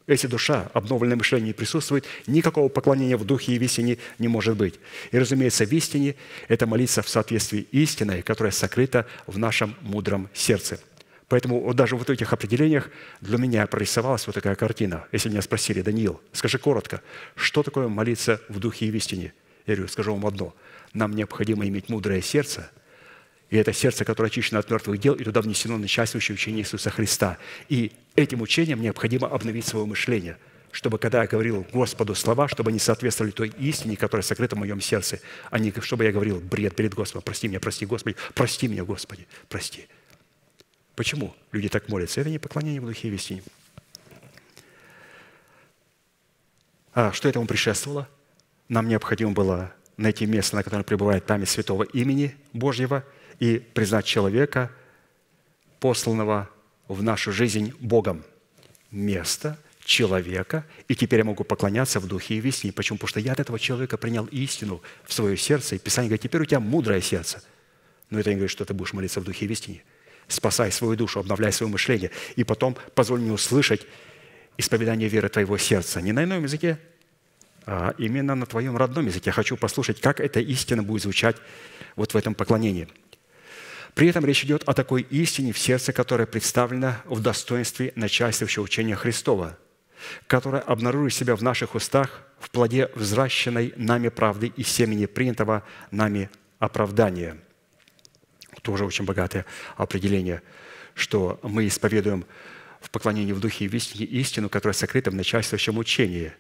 A: если душа, обновленное мышление присутствует, никакого поклонения в духе и в истине не может быть. И, разумеется, в истине – это молиться в соответствии истиной, которая сокрыта в нашем мудром сердце. Поэтому вот даже вот в этих определениях для меня прорисовалась вот такая картина. Если меня спросили, Даниил, скажи коротко, что такое молиться в духе и в истине? Я говорю, скажу вам одно. Нам необходимо иметь мудрое сердце – и это сердце, которое очищено от мертвых дел, и туда внесено начальствующее учение Иисуса Христа. И этим учением необходимо обновить свое мышление, чтобы, когда я говорил Господу слова, чтобы они соответствовали той истине, которая сокрыта в моем сердце, а не чтобы я говорил бред перед Господом. Прости меня, прости, Господи, прости меня, Господи, прости. Почему люди так молятся? Это не поклонение в духе и вести. А что этому предшествовало? Нам необходимо было найти место, на котором пребывает память святого имени Божьего – и признать человека, посланного в нашу жизнь Богом. Место человека, и теперь я могу поклоняться в духе и весне. Почему? Потому что я от этого человека принял истину в свое сердце, и Писание говорит, теперь у тебя мудрое сердце. Но это не говорит, что ты будешь молиться в духе и весне. Спасай свою душу, обновляй свое мышление, и потом позволь мне услышать исповедание веры твоего сердца. Не на ином языке, а именно на твоем родном языке. Я хочу послушать, как эта истина будет звучать вот в этом поклонении – при этом речь идет о такой истине в сердце, которая представлена в достоинстве начальствующего учения Христова, которая обнаружит себя в наших устах в плоде взращенной нами правды и семени принятого нами оправдания. Тоже очень богатое определение, что мы исповедуем в поклонении в духе и в истине истину, которая сокрыта в начальствующем учении.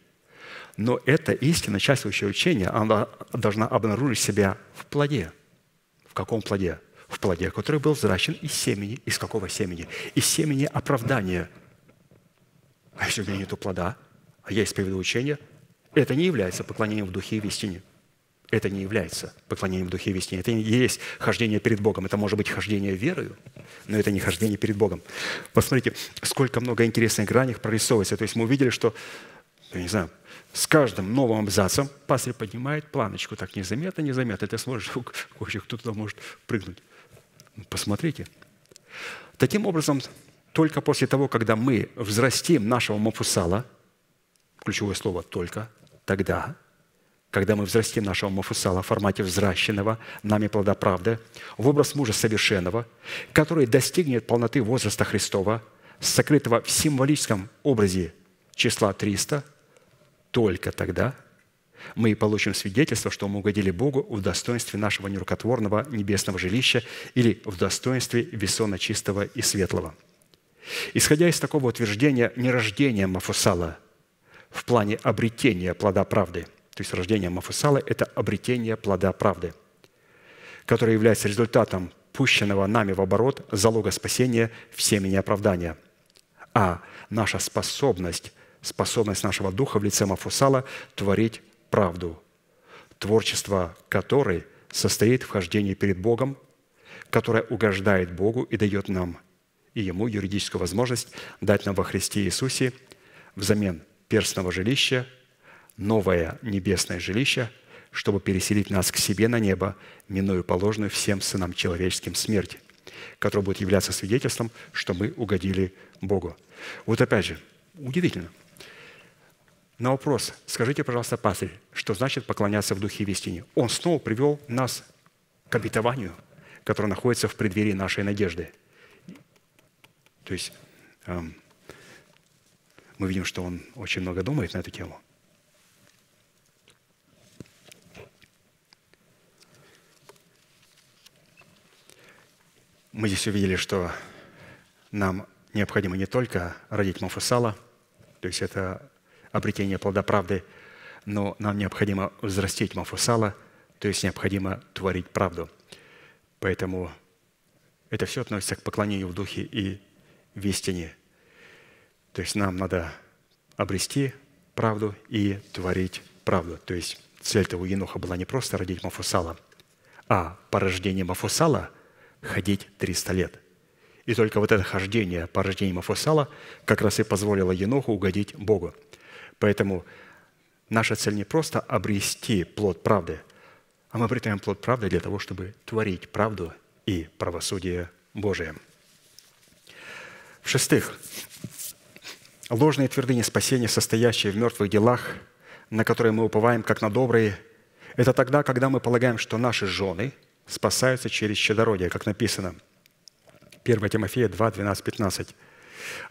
A: Но эта истина, начальствующее учение, она должна обнаружить себя в плоде. В каком плоде? в плоде, который был взращен из семени. Из какого семени? Из семени оправдания. А если у меня нету плода, а я исповедую учение, это не является поклонением в духе и в истине. Это не является поклонением в духе и в истине. Это не есть хождение перед Богом. Это может быть хождение верою, но это не хождение перед Богом. Посмотрите, сколько много интересных гранях прорисовывается. То есть мы увидели, что, я не знаю, с каждым новым абзацем пастор поднимает планочку так незаметно, незаметно. Ты смотришь, вообще кто то может прыгнуть. Посмотрите. Таким образом, только после того, когда мы взрастим нашего мафусала, ключевое слово «только», тогда, когда мы взрастим нашего мафусала в формате взращенного нами плода правды, в образ мужа совершенного, который достигнет полноты возраста Христова, сокрытого в символическом образе числа 300, только тогда – мы получим свидетельство, что мы угодили Богу в достоинстве нашего нерукотворного небесного жилища или в достоинстве весона чистого и светлого. Исходя из такого утверждения, не рождение Мафусала в плане обретения плода правды, то есть рождение Мафусала – это обретение плода правды, которое является результатом пущенного нами в оборот залога спасения в семени оправдания, а наша способность способность нашего духа в лице Мафусала творить правду, творчество которой состоит в хождении перед Богом, которое угождает Богу и дает нам и Ему юридическую возможность дать нам во Христе Иисусе взамен перстного жилища новое небесное жилище, чтобы переселить нас к себе на небо, миную положенную всем сынам человеческим смерть, которая будет являться свидетельством, что мы угодили Богу. Вот опять же, удивительно – на вопрос, скажите, пожалуйста, пастырь, что значит поклоняться в духе и в истине? Он снова привел нас к обетованию, которое находится в преддверии нашей надежды. То есть эм, мы видим, что он очень много думает на эту тему. Мы здесь увидели, что нам необходимо не только родить Мафусала, то есть это обретения плода правды, но нам необходимо взрастить Мафусала, то есть необходимо творить правду. Поэтому это все относится к поклонению в духе и в истине. То есть нам надо обрести правду и творить правду. То есть цель-то у Еноха была не просто родить Мафусала, а по рождению Мафусала ходить 300 лет. И только вот это хождение по рождению Мафусала как раз и позволило Еноху угодить Богу – Поэтому наша цель не просто обрести плод правды, а мы обретаем плод правды для того, чтобы творить правду и правосудие Божие. В-шестых, ложные твердыни спасения, состоящие в мертвых делах, на которые мы уповаем как на добрые, это тогда, когда мы полагаем, что наши жены спасаются через щедородие, как написано. 1 Тимофея 2, 12, 15.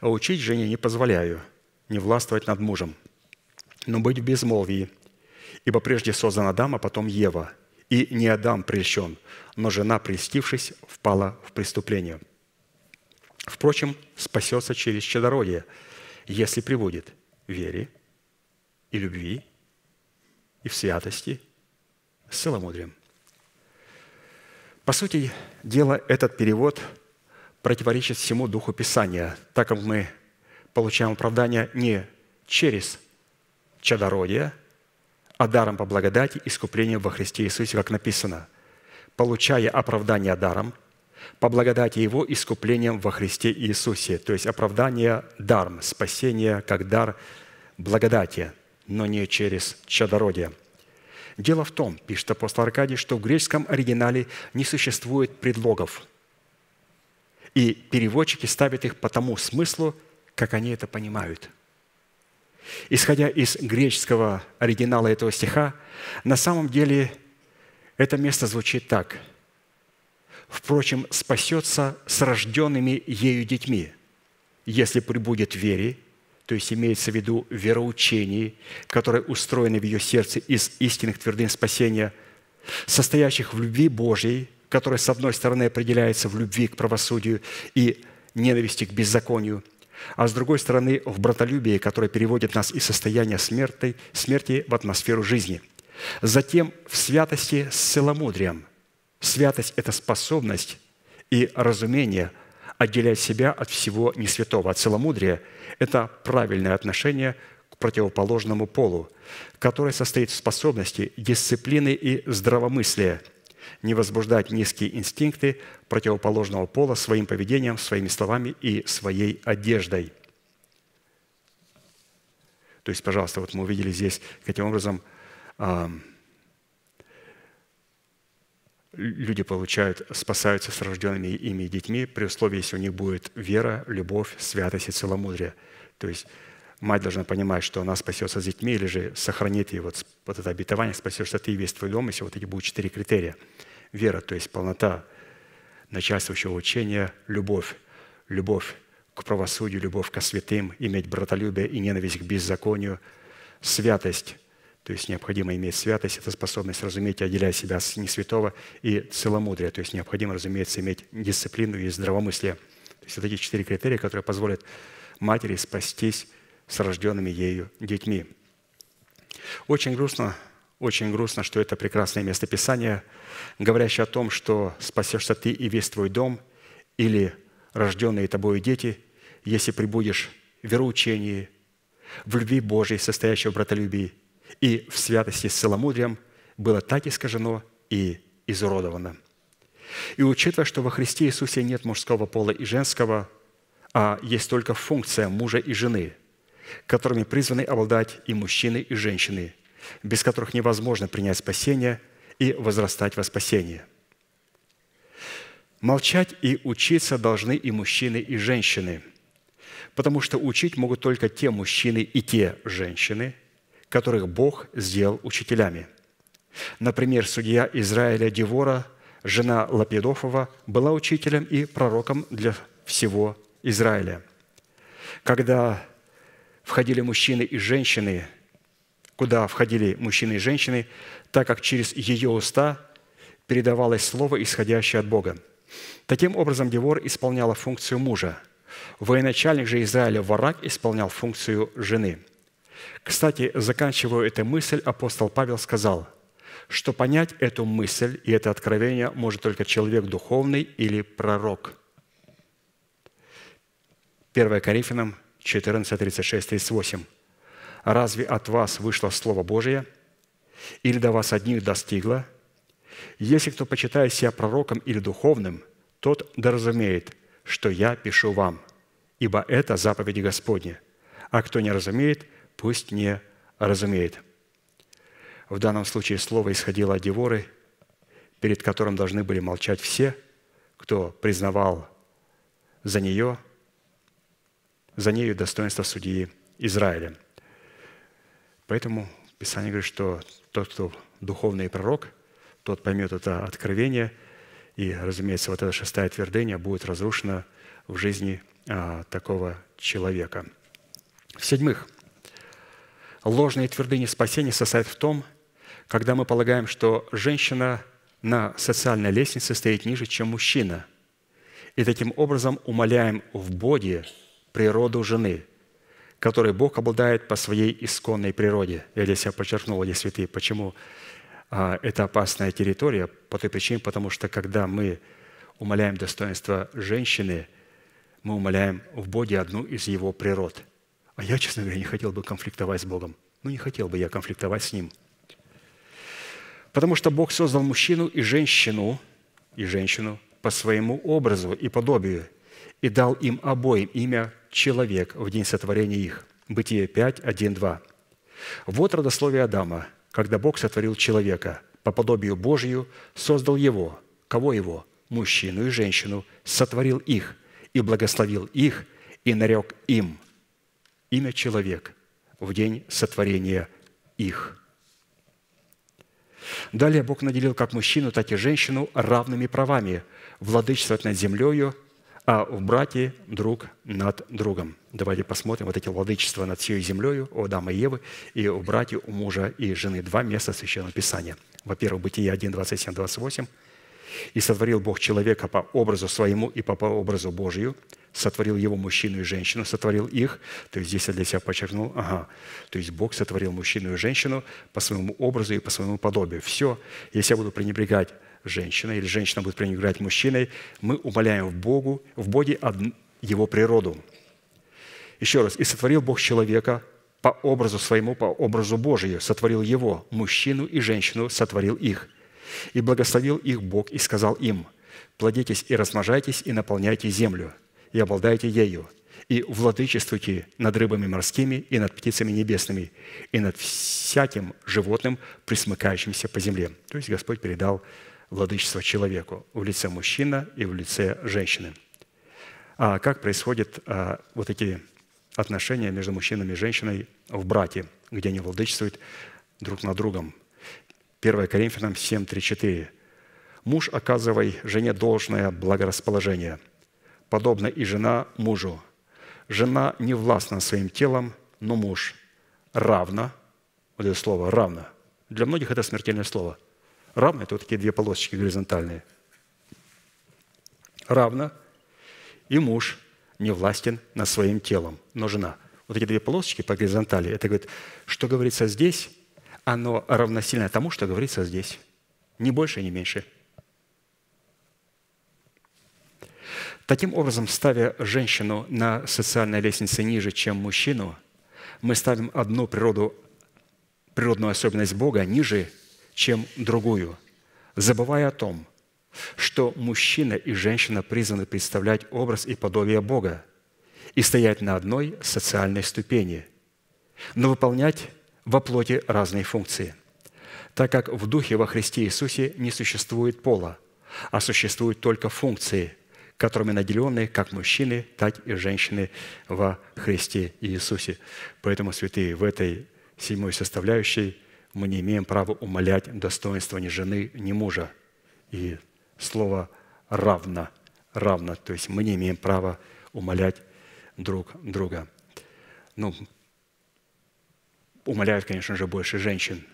A: «А учить жене не позволяю, не властвовать над мужем, но быть в безмолвии, ибо прежде создан Адам, а потом Ева. И не Адам прельщен, но жена, прельстившись, впала в преступление. Впрочем, спасется через чадородие, если приводит вере и любви и в святости с целомудрием. По сути дела, этот перевод противоречит всему духу Писания, так как мы получаем оправдание не через чадородия, а даром по благодати искупление во Христе Иисусе, как написано, получая оправдание даром, по благодати Его искуплением во Христе Иисусе, то есть оправдание даром, спасение как дар благодати, но не через чадородие. Дело в том, пишет апостол Аркадий, что в греческом оригинале не существует предлогов, и переводчики ставят их по тому смыслу, как они это понимают – Исходя из греческого оригинала этого стиха, на самом деле это место звучит так. «Впрочем, спасется с рожденными ею детьми, если прибудет в вере, то есть имеется в виду вероучение, которое устроено в ее сердце из истинных твердынь спасения, состоящих в любви Божьей, которая, с одной стороны, определяется в любви к правосудию и ненависти к беззаконию – а с другой стороны в братолюбие, которое переводит нас из состояния смерти, смерти в атмосферу жизни. Затем в святости с целомудрием. Святость – это способность и разумение отделять себя от всего несвятого. А целомудрие – это правильное отношение к противоположному полу, которое состоит в способности дисциплины и здравомыслия – не возбуждать низкие инстинкты противоположного пола своим поведением, своими словами и своей одеждой. То есть, пожалуйста, вот мы увидели здесь, каким образом а, люди получают, спасаются с рожденными ими детьми при условии, если у них будет вера, любовь, святость и целомудрие. То есть Мать должна понимать, что она спасется с детьми или же сохранит ей вот, вот это обетование, спасешься ты и весь твой дом, если вот эти будут четыре критерия. Вера, то есть полнота начальствующего учения, любовь, любовь к правосудию, любовь ко святым, иметь братолюбие и ненависть к беззаконию, святость, то есть необходимо иметь святость, это способность разуметь и отделять себя от несвятого, и целомудрие, то есть необходимо, разумеется, иметь дисциплину и здравомыслие. То есть вот эти четыре критерия, которые позволят матери спастись с рожденными ею детьми. Очень грустно, очень грустно, что это прекрасное местописание, говорящее о том, что спасешься ты и весь твой дом, или рожденные тобою дети, если прибудешь в вероучении, в любви Божьей, состоящей в братолюбии, и в святости с целомудрием, было так искажено и изуродовано. И учитывая, что во Христе Иисусе нет мужского пола и женского, а есть только функция мужа и жены – которыми призваны обладать и мужчины, и женщины, без которых невозможно принять спасение и возрастать во спасение. Молчать и учиться должны и мужчины, и женщины, потому что учить могут только те мужчины и те женщины, которых Бог сделал учителями. Например, судья Израиля Девора, жена Лапидофова, была учителем и пророком для всего Израиля. Когда входили мужчины и женщины, куда входили мужчины и женщины, так как через ее уста передавалось слово, исходящее от Бога. Таким образом, Девор исполняла функцию мужа. Военачальник же Израиля Варак исполнял функцию жены. Кстати, заканчивая эту мысль, апостол Павел сказал, что понять эту мысль и это откровение может только человек духовный или пророк. 1 Коринфянам 14, 36, 38. «Разве от вас вышло Слово Божие? Или до вас одних достигло? Если кто почитает себя пророком или духовным, тот доразумеет, что я пишу вам, ибо это заповеди Господни. А кто не разумеет, пусть не разумеет». В данном случае слово исходило от Деворы, перед которым должны были молчать все, кто признавал за нее – за нею достоинство судьи Израиля. Поэтому Писание говорит, что тот, кто духовный пророк, тот поймет это откровение, и, разумеется, вот это шестая твердение будет разрушено в жизни а, такого человека. В-седьмых, ложные твердыни спасения состоят в том, когда мы полагаем, что женщина на социальной лестнице стоит ниже, чем мужчина, и таким образом умоляем в Боге природу жены, которой Бог обладает по своей исконной природе. Я здесь я подчеркнул, эти святые, почему а, это опасная территория, по той причине, потому что когда мы умоляем достоинство женщины, мы умоляем в Боге одну из его природ. А я, честно говоря, не хотел бы конфликтовать с Богом. Ну, не хотел бы я конфликтовать с Ним. Потому что Бог создал мужчину и женщину, и женщину по своему образу и подобию, и дал им обоим имя, человек в день сотворения их. Бытие 5, 1, 2. Вот родословие Адама, когда Бог сотворил человека. По подобию Божию создал его. Кого его? Мужчину и женщину. Сотворил их и благословил их и нарек им имя человек в день сотворения их. Далее Бог наделил как мужчину, так и женщину равными правами владычествовать над землею а в брате друг над другом. Давайте посмотрим вот эти владычества над всей землею у Адама и Евы и у братья, у мужа и жены. Два места Священного Писания. Во-первых, Бытие 1, 27, 28. «И сотворил Бог человека по образу своему и по образу Божию, сотворил его мужчину и женщину, сотворил их». То есть здесь я для себя подчеркнул, ага, то есть Бог сотворил мужчину и женщину по своему образу и по своему подобию. Все, если я буду пренебрегать женщина или женщина будет пренебрегать мужчиной, мы умоляем в, Богу, в Боге его природу. Еще раз, «И сотворил Бог человека по образу своему, по образу Божию, сотворил его, мужчину и женщину сотворил их. И благословил их Бог и сказал им, плодитесь и размножайтесь, и наполняйте землю, и обладайте ею, и владычествуйте над рыбами морскими и над птицами небесными, и над всяким животным, присмыкающимся по земле». То есть Господь передал владычество человеку в лице мужчина и в лице женщины. А как происходят а, вот эти отношения между мужчинами и женщиной в брате, где они владычествуют друг над другом. 1 Коринфянам 7, 3, 4. «Муж, оказывай жене должное благорасположение, подобно и жена мужу. Жена не властна своим телом, но муж равна вот это слово равна. Для многих это смертельное слово – равно это вот такие две полосочки горизонтальные. Равно. И муж не властен над своим телом, но жена. Вот эти две полосочки по горизонтали, это говорит, что говорится здесь, оно равносильно тому, что говорится здесь. Ни больше, ни меньше. Таким образом, ставя женщину на социальной лестнице ниже, чем мужчину, мы ставим одну природу, природную особенность Бога ниже, чем другую, забывая о том, что мужчина и женщина призваны представлять образ и подобие Бога и стоять на одной социальной ступени, но выполнять во плоти разные функции, так как в Духе во Христе Иисусе не существует пола, а существуют только функции, которыми наделены как мужчины, так и женщины во Христе Иисусе. Поэтому, святые, в этой седьмой составляющей – мы не имеем права умолять достоинство ни жены, ни мужа. И слово «равно», «равно», то есть мы не имеем права умолять друг друга. Ну, умоляют, конечно же, больше женщин.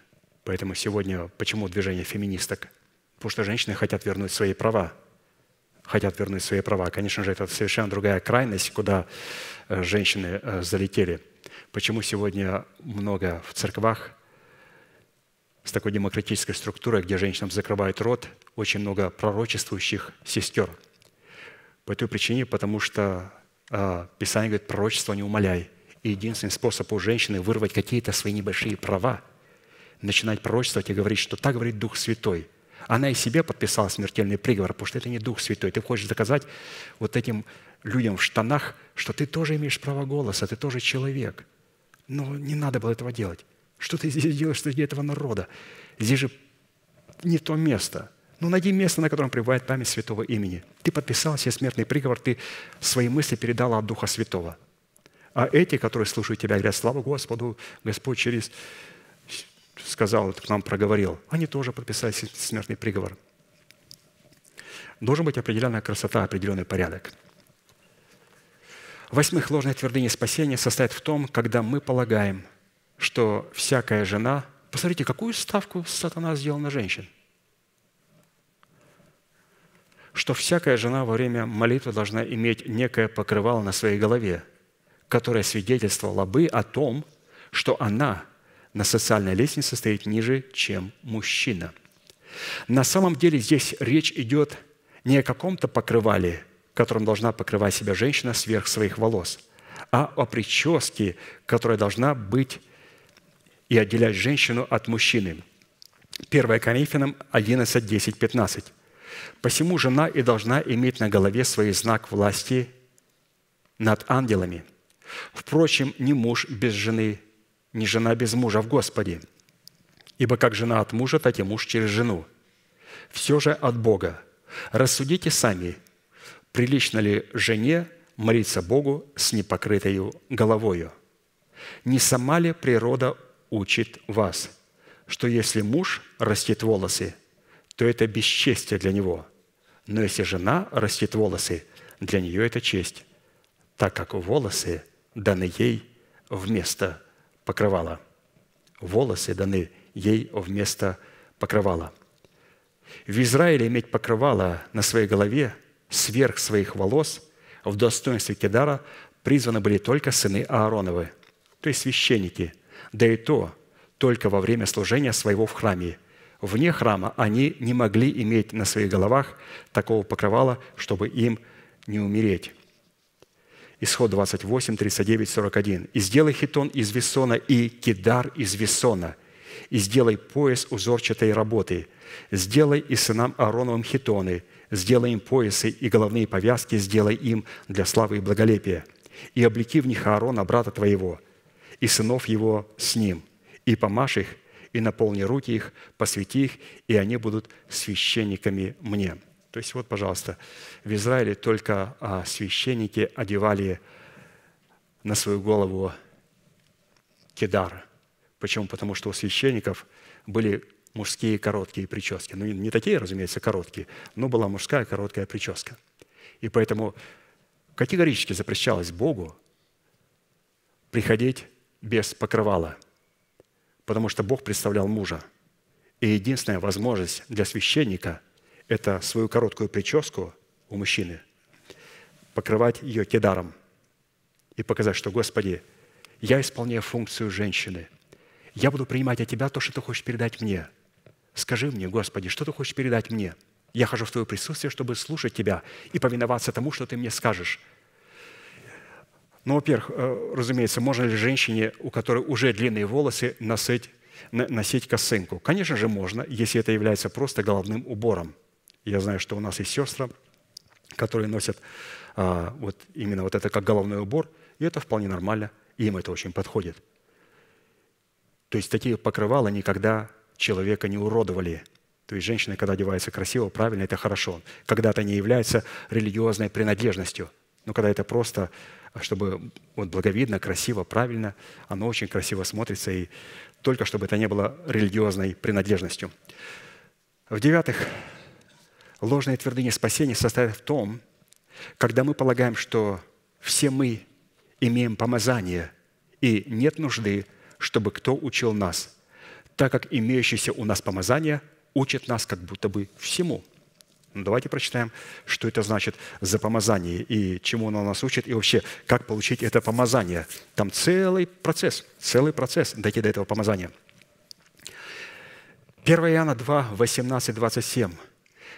A: Поэтому сегодня почему движение феминисток? Потому что женщины хотят вернуть свои права. Хотят вернуть свои права. Конечно же, это совершенно другая крайность, куда э, женщины э, залетели. Почему сегодня много в церквах с такой демократической структурой, где женщинам закрывают рот, очень много пророчествующих сестер. По той причине, потому что э, Писание говорит, пророчество не умоляй. И единственный способ у женщины вырвать какие-то свои небольшие права, начинать пророчествовать и говорить, что так говорит Дух Святой. Она и себе подписала смертельный приговор, потому что это не Дух Святой. Ты хочешь доказать вот этим людям в штанах, что ты тоже имеешь право голоса, ты тоже человек. Но не надо было этого делать. Что ты здесь делаешь среди этого народа? Здесь же не то место. Ну, найди место, на котором пребывает память святого имени. Ты подписал себе смертный приговор, ты свои мысли передала от Духа Святого. А эти, которые слушают тебя, говорят, слава Господу, Господь через сказал, к нам проговорил, они тоже подписали смертный приговор. Должен быть определенная красота, определенный порядок. Восьмых, ложной твердыня спасения состоит в том, когда мы полагаем, что всякая жена... Посмотрите, какую ставку сатана сделал на женщин. Что всякая жена во время молитвы должна иметь некое покрывало на своей голове, которое свидетельствовало бы о том, что она на социальной лестнице стоит ниже, чем мужчина. На самом деле здесь речь идет не о каком-то покрывале, которым должна покрывать себя женщина сверх своих волос, а о прическе, которая должна быть и отделять женщину от мужчины. 1 Коринфянам 11, 10, 15. «Посему жена и должна иметь на голове свой знак власти над ангелами. Впрочем, ни муж без жены, ни жена без мужа в Господе. Ибо как жена от мужа, так и муж через жену. Все же от Бога. Рассудите сами, прилично ли жене молиться Богу с непокрытою головою? Не сама ли природа учит вас, что если муж растит волосы, то это бесчестие для него, но если жена растит волосы, для нее это честь, так как волосы даны ей вместо покрывала. Волосы даны ей вместо покрывала. В Израиле иметь покрывало на своей голове сверх своих волос в достоинстве Кедара призваны были только сыны Аароновы, то есть священники – да и то только во время служения своего в храме. Вне храма они не могли иметь на своих головах такого покрывала, чтобы им не умереть. Исход 28, 39, 41. «И сделай хитон из весона и кидар из весона, и сделай пояс узорчатой работы, сделай и сынам Аароновым хитоны, сделай им поясы и головные повязки, сделай им для славы и благолепия, и облеки в них Аарона, брата твоего, и сынов его с ним, и помашь их, и наполни руки их, посвяти их, и они будут священниками мне». То есть вот, пожалуйста, в Израиле только а, священники одевали на свою голову кедар. Почему? Потому что у священников были мужские короткие прически. Ну, не такие, разумеется, короткие, но была мужская короткая прическа. И поэтому категорически запрещалось Богу приходить без покрывала, потому что Бог представлял мужа. И единственная возможность для священника – это свою короткую прическу у мужчины покрывать ее кедаром и показать, что, Господи, я исполняю функцию женщины. Я буду принимать от Тебя то, что Ты хочешь передать мне. Скажи мне, Господи, что Ты хочешь передать мне? Я хожу в Твое присутствие, чтобы слушать Тебя и повиноваться тому, что Ты мне скажешь – ну, во-первых, э, разумеется, можно ли женщине, у которой уже длинные волосы, носить, носить косынку? Конечно же, можно, если это является просто головным убором. Я знаю, что у нас есть сестры, которые носят а, вот именно вот это как головной убор, и это вполне нормально, и им это очень подходит. То есть такие покрывала никогда человека не уродовали. То есть женщина, когда одевается красиво, правильно, это хорошо. Когда это не является религиозной принадлежностью, но когда это просто а чтобы вот благовидно, красиво, правильно, оно очень красиво смотрится, и только чтобы это не было религиозной принадлежностью. В-девятых, ложная твердыня спасения состоит в том, когда мы полагаем, что все мы имеем помазание, и нет нужды, чтобы кто учил нас, так как имеющееся у нас помазание учит нас как будто бы всему – ну, давайте прочитаем, что это значит за помазание и чему оно нас учит, и вообще, как получить это помазание. Там целый процесс, целый процесс дойти до этого помазания. 1 Иоанна 2, 18, 27.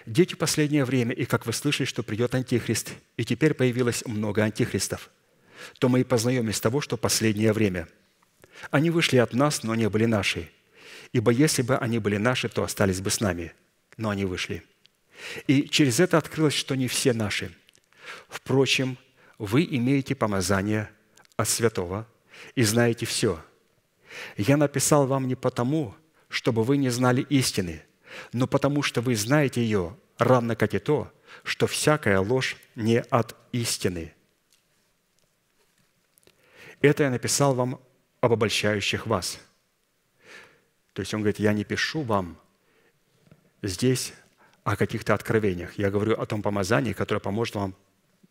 A: «Дети последнее время, и как вы слышали, что придет Антихрист, и теперь появилось много Антихристов, то мы и познаем из того, что последнее время. Они вышли от нас, но не были наши. Ибо если бы они были наши, то остались бы с нами. Но они вышли». И через это открылось, что не все наши. Впрочем, вы имеете помазание от святого и знаете все. Я написал вам не потому, чтобы вы не знали истины, но потому что вы знаете ее, равно как и то, что всякая ложь не от истины. Это я написал вам об обольщающих вас. То есть он говорит, я не пишу вам здесь о каких-то откровениях. Я говорю о том помазании, которое поможет вам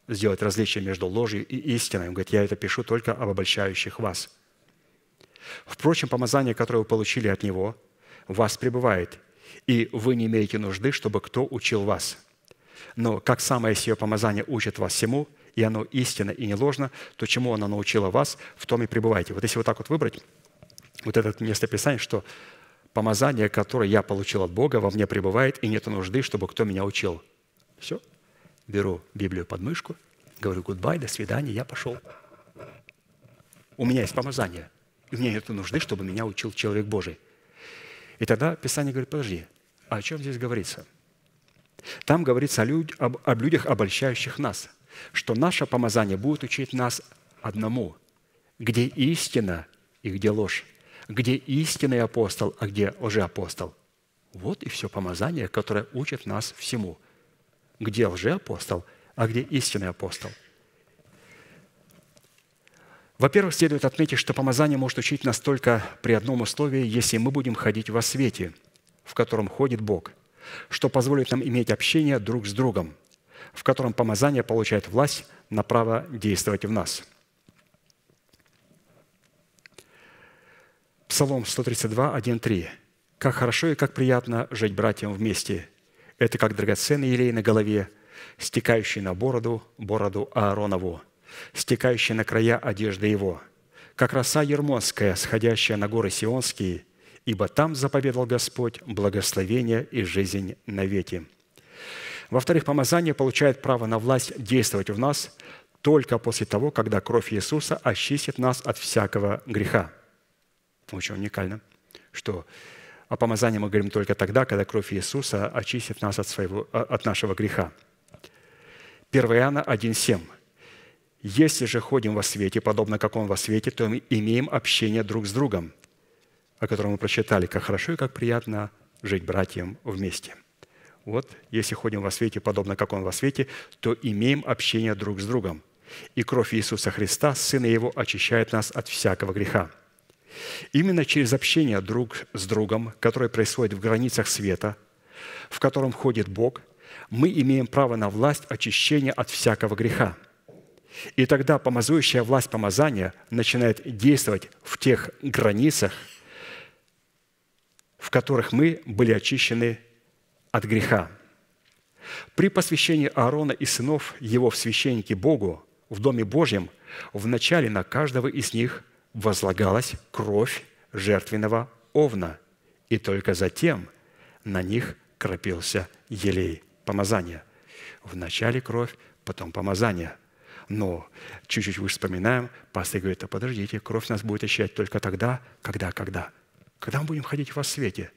A: сделать различие между ложью и истиной. Он говорит, я это пишу только об обольщающих вас. Впрочем, помазание, которое вы получили от Него, вас пребывает, и вы не имеете нужды, чтобы кто учил вас. Но как самое сие помазание учит вас всему, и оно истинно и не ложно, то чему оно научило вас, в том и пребывайте. Вот если вот так вот выбрать, вот это место Писания, что помазание, которое я получил от Бога, во мне пребывает, и нет нужды, чтобы кто меня учил. Все. Беру Библию под мышку, говорю гудбай, до свидания, я пошел. У меня есть помазание, и мне нет нужды, чтобы меня учил человек Божий. И тогда Писание говорит, подожди, а о чем здесь говорится? Там говорится о люд... об... об людях, обольщающих нас, что наше помазание будет учить нас одному, где истина и где ложь где истинный апостол, а где лжеапостол. Вот и все помазание, которое учит нас всему. Где лжеапостол, а где истинный апостол. Во-первых, следует отметить, что помазание может учить нас только при одном условии, если мы будем ходить во свете, в котором ходит Бог, что позволит нам иметь общение друг с другом, в котором помазание получает власть на право действовать в нас – Псалом 132, 1, 3. «Как хорошо и как приятно жить братьям вместе. Это как драгоценный елей на голове, стекающий на бороду, бороду Ааронову, стекающий на края одежды его, как роса ермонская, сходящая на горы Сионские, ибо там заповедал Господь благословение и жизнь навеки». Во-вторых, помазание получает право на власть действовать в нас только после того, когда кровь Иисуса очистит нас от всякого греха – очень уникально, что о помазании мы говорим только тогда, когда кровь Иисуса очистит нас от, своего, а, от нашего греха. 1 Иоанна 1,7. «Если же ходим во свете, подобно как Он во свете, то мы имеем общение друг с другом, о котором мы прочитали, как хорошо и как приятно жить братьям вместе». Вот, если ходим во свете, подобно как Он во свете, то имеем общение друг с другом. И кровь Иисуса Христа, Сына Его, очищает нас от всякого греха. Именно через общение друг с другом, которое происходит в границах света, в котором ходит Бог, мы имеем право на власть очищения от всякого греха. И тогда помазующая власть помазания начинает действовать в тех границах, в которых мы были очищены от греха. При посвящении Аарона и сынов его в священники Богу в Доме Божьем в начале на каждого из них возлагалась кровь жертвенного овна, и только затем на них кропился елей, помазание. Вначале кровь, потом помазание. Но чуть-чуть выше вспоминаем, пастор говорит, а подождите, кровь нас будет ощущать только тогда, когда, когда. Когда мы будем ходить во свете?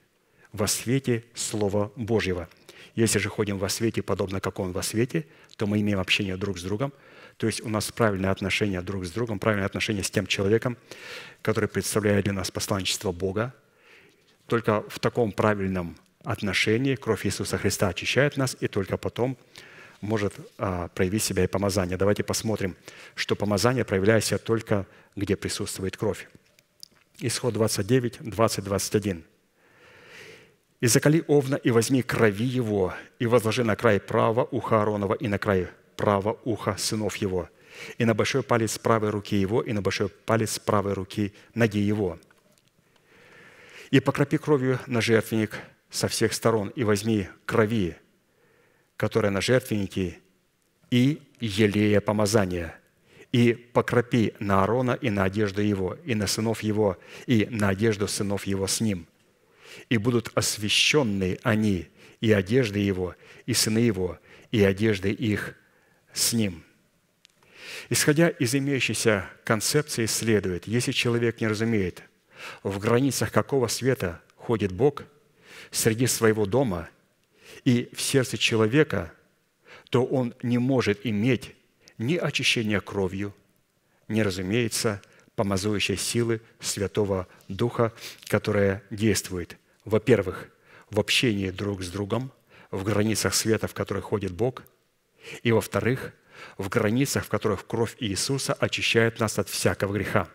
A: Во свете Слова Божьего. Если же ходим во свете, подобно как Он во свете, то мы имеем общение друг с другом – то есть у нас правильное отношение друг с другом, правильное отношение с тем человеком, который представляет для нас посланничество Бога. Только в таком правильном отношении кровь Иисуса Христа очищает нас, и только потом может а, проявить себя и помазание. Давайте посмотрим, что помазание проявляется только, где присутствует кровь. Исход 29, 20, 21. «И закали овна, и возьми крови его, и возложи на край правого уха Аронова и на край право ухо сынов его, и на большой палец правой руки его, и на большой палец правой руки ноги его. И покропи кровью на жертвенник со всех сторон, и возьми крови, которая на жертвеннике, и елея помазания, и покропи на Аарона и на одежду его, и на сынов его, и на одежду сынов его с ним. И будут освященны они, и одежды его, и сыны его, и одежды их с ним. Исходя из имеющейся концепции следует, если человек не разумеет, в границах какого света ходит Бог среди своего дома и в сердце человека, то он не может иметь ни очищения кровью, ни, разумеется, помазующей силы Святого Духа, которая действует, во-первых, в общении друг с другом, в границах света, в которой ходит Бог – и во-вторых, в границах, в которых кровь Иисуса очищает нас от всякого греха.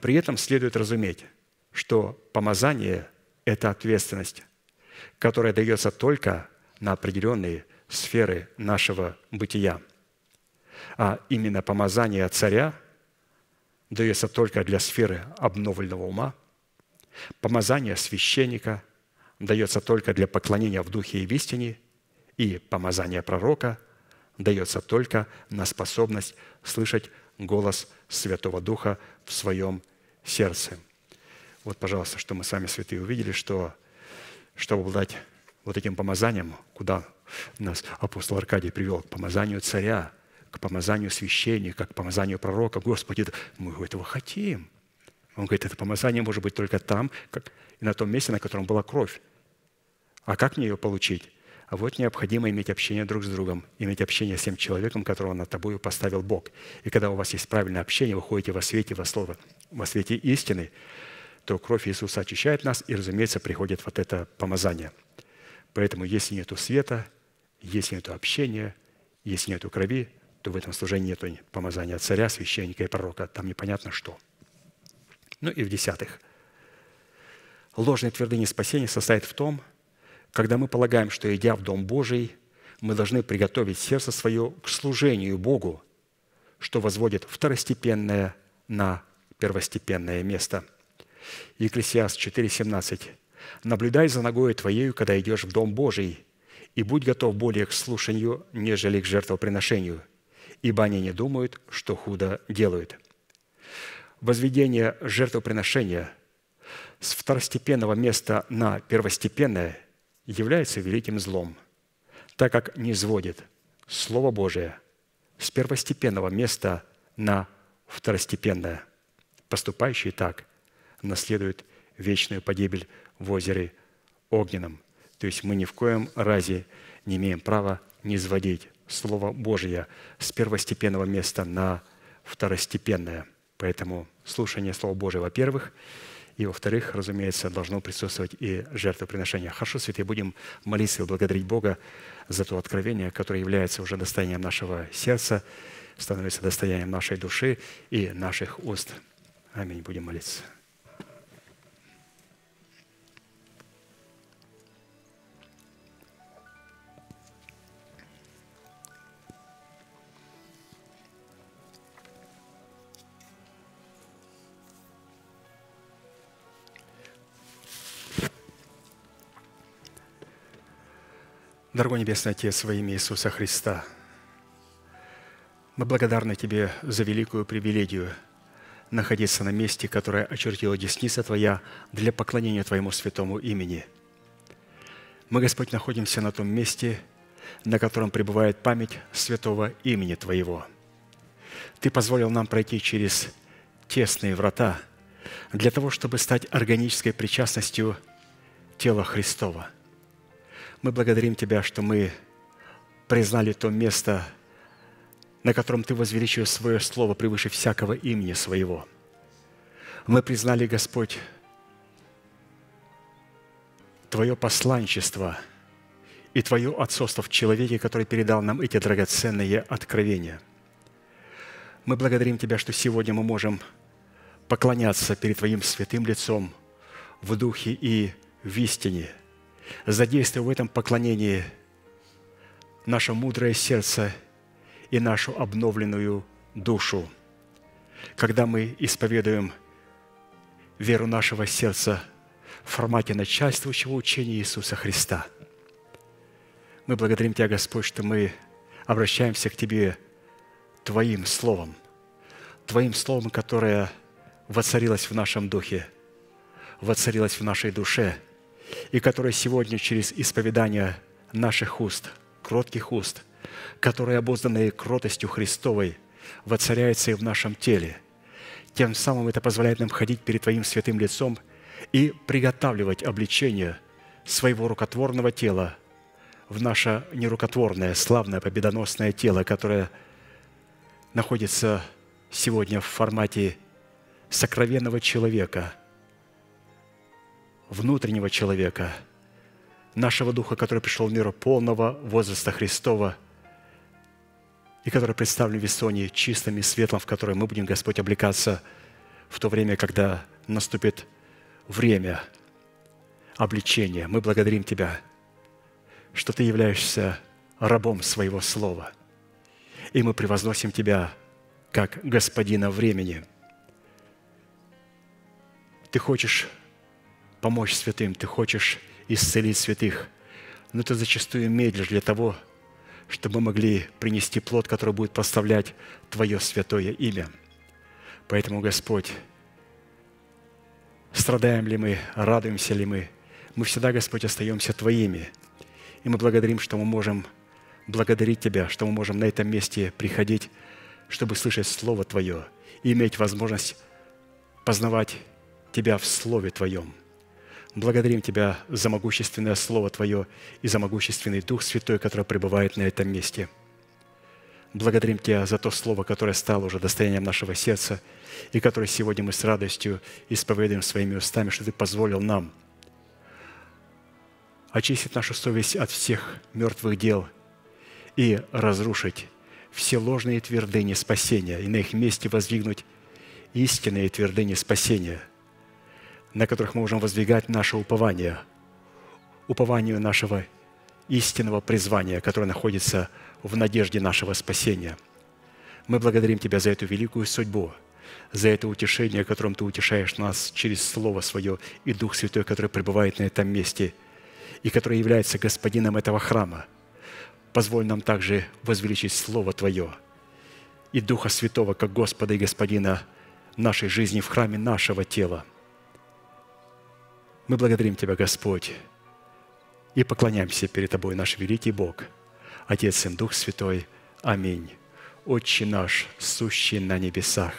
A: При этом следует разуметь, что помазание – это ответственность, которая дается только на определенные сферы нашего бытия. А именно помазание царя дается только для сферы обновленного ума, помазание священника дается только для поклонения в духе и в истине – и помазание пророка дается только на способность слышать голос Святого Духа в своем сердце. Вот, пожалуйста, что мы сами святые, увидели, что чтобы обладать вот этим помазанием, куда нас апостол Аркадий привел, к помазанию царя, к помазанию священника, к помазанию пророка. Господи, мы этого хотим. Он говорит, это помазание может быть только там, как, и на том месте, на котором была кровь. А как мне ее получить? Вот необходимо иметь общение друг с другом, иметь общение с тем человеком, которого над тобою поставил Бог. И когда у вас есть правильное общение, вы ходите во свете, во слово, во свете истины, то кровь Иисуса очищает нас, и, разумеется, приходит вот это помазание. Поэтому если нету света, если нету общения, если нету крови, то в этом служении нету помазания царя, священника и пророка. Там непонятно что. Ну и в десятых. Ложная твердыня спасения состоит в том – когда мы полагаем, что, идя в Дом Божий, мы должны приготовить сердце свое к служению Богу, что возводит второстепенное на первостепенное место. Екклесиас 4,17. «Наблюдай за ногой твоею, когда идешь в Дом Божий, и будь готов более к слушанию, нежели к жертвоприношению, ибо они не думают, что худо делают». Возведение жертвоприношения с второстепенного места на первостепенное – является великим злом, так как не изводит Слово Божие с первостепенного места на второстепенное. Поступающий так наследует вечную погибель в озере огненном. То есть мы ни в коем разе не имеем права не изводить Слово Божие с первостепенного места на второстепенное. Поэтому слушание Слова Божия, во-первых, и, во-вторых, разумеется, должно присутствовать и жертвоприношение. Хорошо, святые, будем молиться и благодарить Бога за то откровение, которое является уже достоянием нашего сердца, становится достоянием нашей души и наших уст. Аминь. Будем молиться. Дорогой Небесный Отец, во имя Иисуса Христа, мы благодарны Тебе за великую привилегию находиться на месте, которое очертила десница Твоя для поклонения Твоему святому имени. Мы, Господь, находимся на том месте, на котором пребывает память святого имени Твоего. Ты позволил нам пройти через тесные врата для того, чтобы стать органической причастностью тела Христова – мы благодарим Тебя, что мы признали то место, на котором Ты возвеличиваешь свое слово превыше всякого имени своего. Мы признали, Господь, Твое посланчество и Твое отцовство в человеке, который передал нам эти драгоценные откровения. Мы благодарим Тебя, что сегодня мы можем поклоняться перед Твоим святым лицом в духе и в истине – задействуя в этом поклонении наше мудрое сердце и нашу обновленную душу. Когда мы исповедуем веру нашего сердца в формате начальствующего учения Иисуса Христа. Мы благодарим Тебя, Господь, что мы обращаемся к Тебе Твоим Словом, Твоим Словом, которое воцарилось в нашем духе, воцарилось в нашей душе – и которые сегодня через исповедание наших уст, кротких уст, которые, обозданные кротостью Христовой, воцаряется и в нашем теле. Тем самым это позволяет нам ходить перед Твоим святым лицом и приготавливать обличение своего рукотворного тела в наше нерукотворное, славное, победоносное тело, которое находится сегодня в формате сокровенного человека – внутреннего человека, нашего духа, который пришел в мир полного возраста Христова и который представлен в Весоне чистым и светлым, в который мы будем, Господь, облекаться в то время, когда наступит время обличения. Мы благодарим Тебя, что Ты являешься рабом своего слова. И мы превозносим Тебя как господина времени. Ты хочешь помочь святым, ты хочешь исцелить святых, но ты зачастую медлишь для того, чтобы мы могли принести плод, который будет прославлять Твое святое имя. Поэтому, Господь, страдаем ли мы, радуемся ли мы, мы всегда, Господь, остаемся Твоими. И мы благодарим, что мы можем благодарить Тебя, что мы можем на этом месте приходить, чтобы слышать Слово Твое и иметь возможность познавать Тебя в Слове Твоем. Благодарим Тебя за могущественное Слово Твое и за могущественный Дух Святой, который пребывает на этом месте. Благодарим Тебя за то Слово, которое стало уже достоянием нашего сердца и которое сегодня мы с радостью исповедуем своими устами, что Ты позволил нам очистить нашу совесть от всех мертвых дел и разрушить все ложные твердыни спасения и на их месте воздвигнуть истинные твердыни спасения – на которых мы можем воздвигать наше упование, упование нашего истинного призвания, которое находится в надежде нашего спасения. Мы благодарим Тебя за эту великую судьбу, за это утешение, которым Ты утешаешь нас через Слово Свое и Дух Святой, который пребывает на этом месте и который является господином этого храма. Позволь нам также возвеличить Слово Твое и Духа Святого, как Господа и Господина нашей жизни в храме нашего тела – мы благодарим Тебя, Господь, и поклоняемся перед Тобой, наш великий Бог, Отец и Дух Святой. Аминь. Отче наш, сущий на небесах,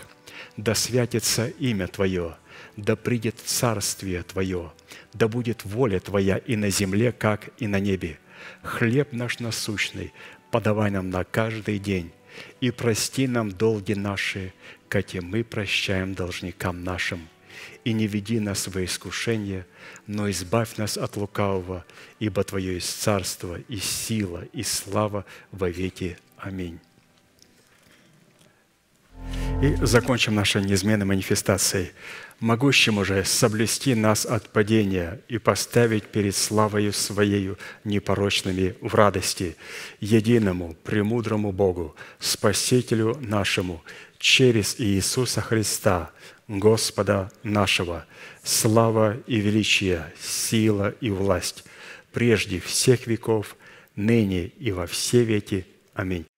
A: да святится имя Твое, да придет царствие Твое, да будет воля Твоя и на земле, как и на небе. Хлеб наш насущный подавай нам на каждый день, и прости нам долги наши, как и мы прощаем должникам нашим – и не веди нас во искушение, но избавь нас от лукавого, ибо Твое есть царство и сила и слава во веки. Аминь. И закончим нашей неизменной манифестацией. Могущему же соблюсти нас от падения и поставить перед славою Своею непорочными в радости, единому, премудрому Богу, Спасителю нашему, через Иисуса Христа – Господа нашего. Слава и величие, сила и власть прежде всех веков, ныне и во все веки. Аминь.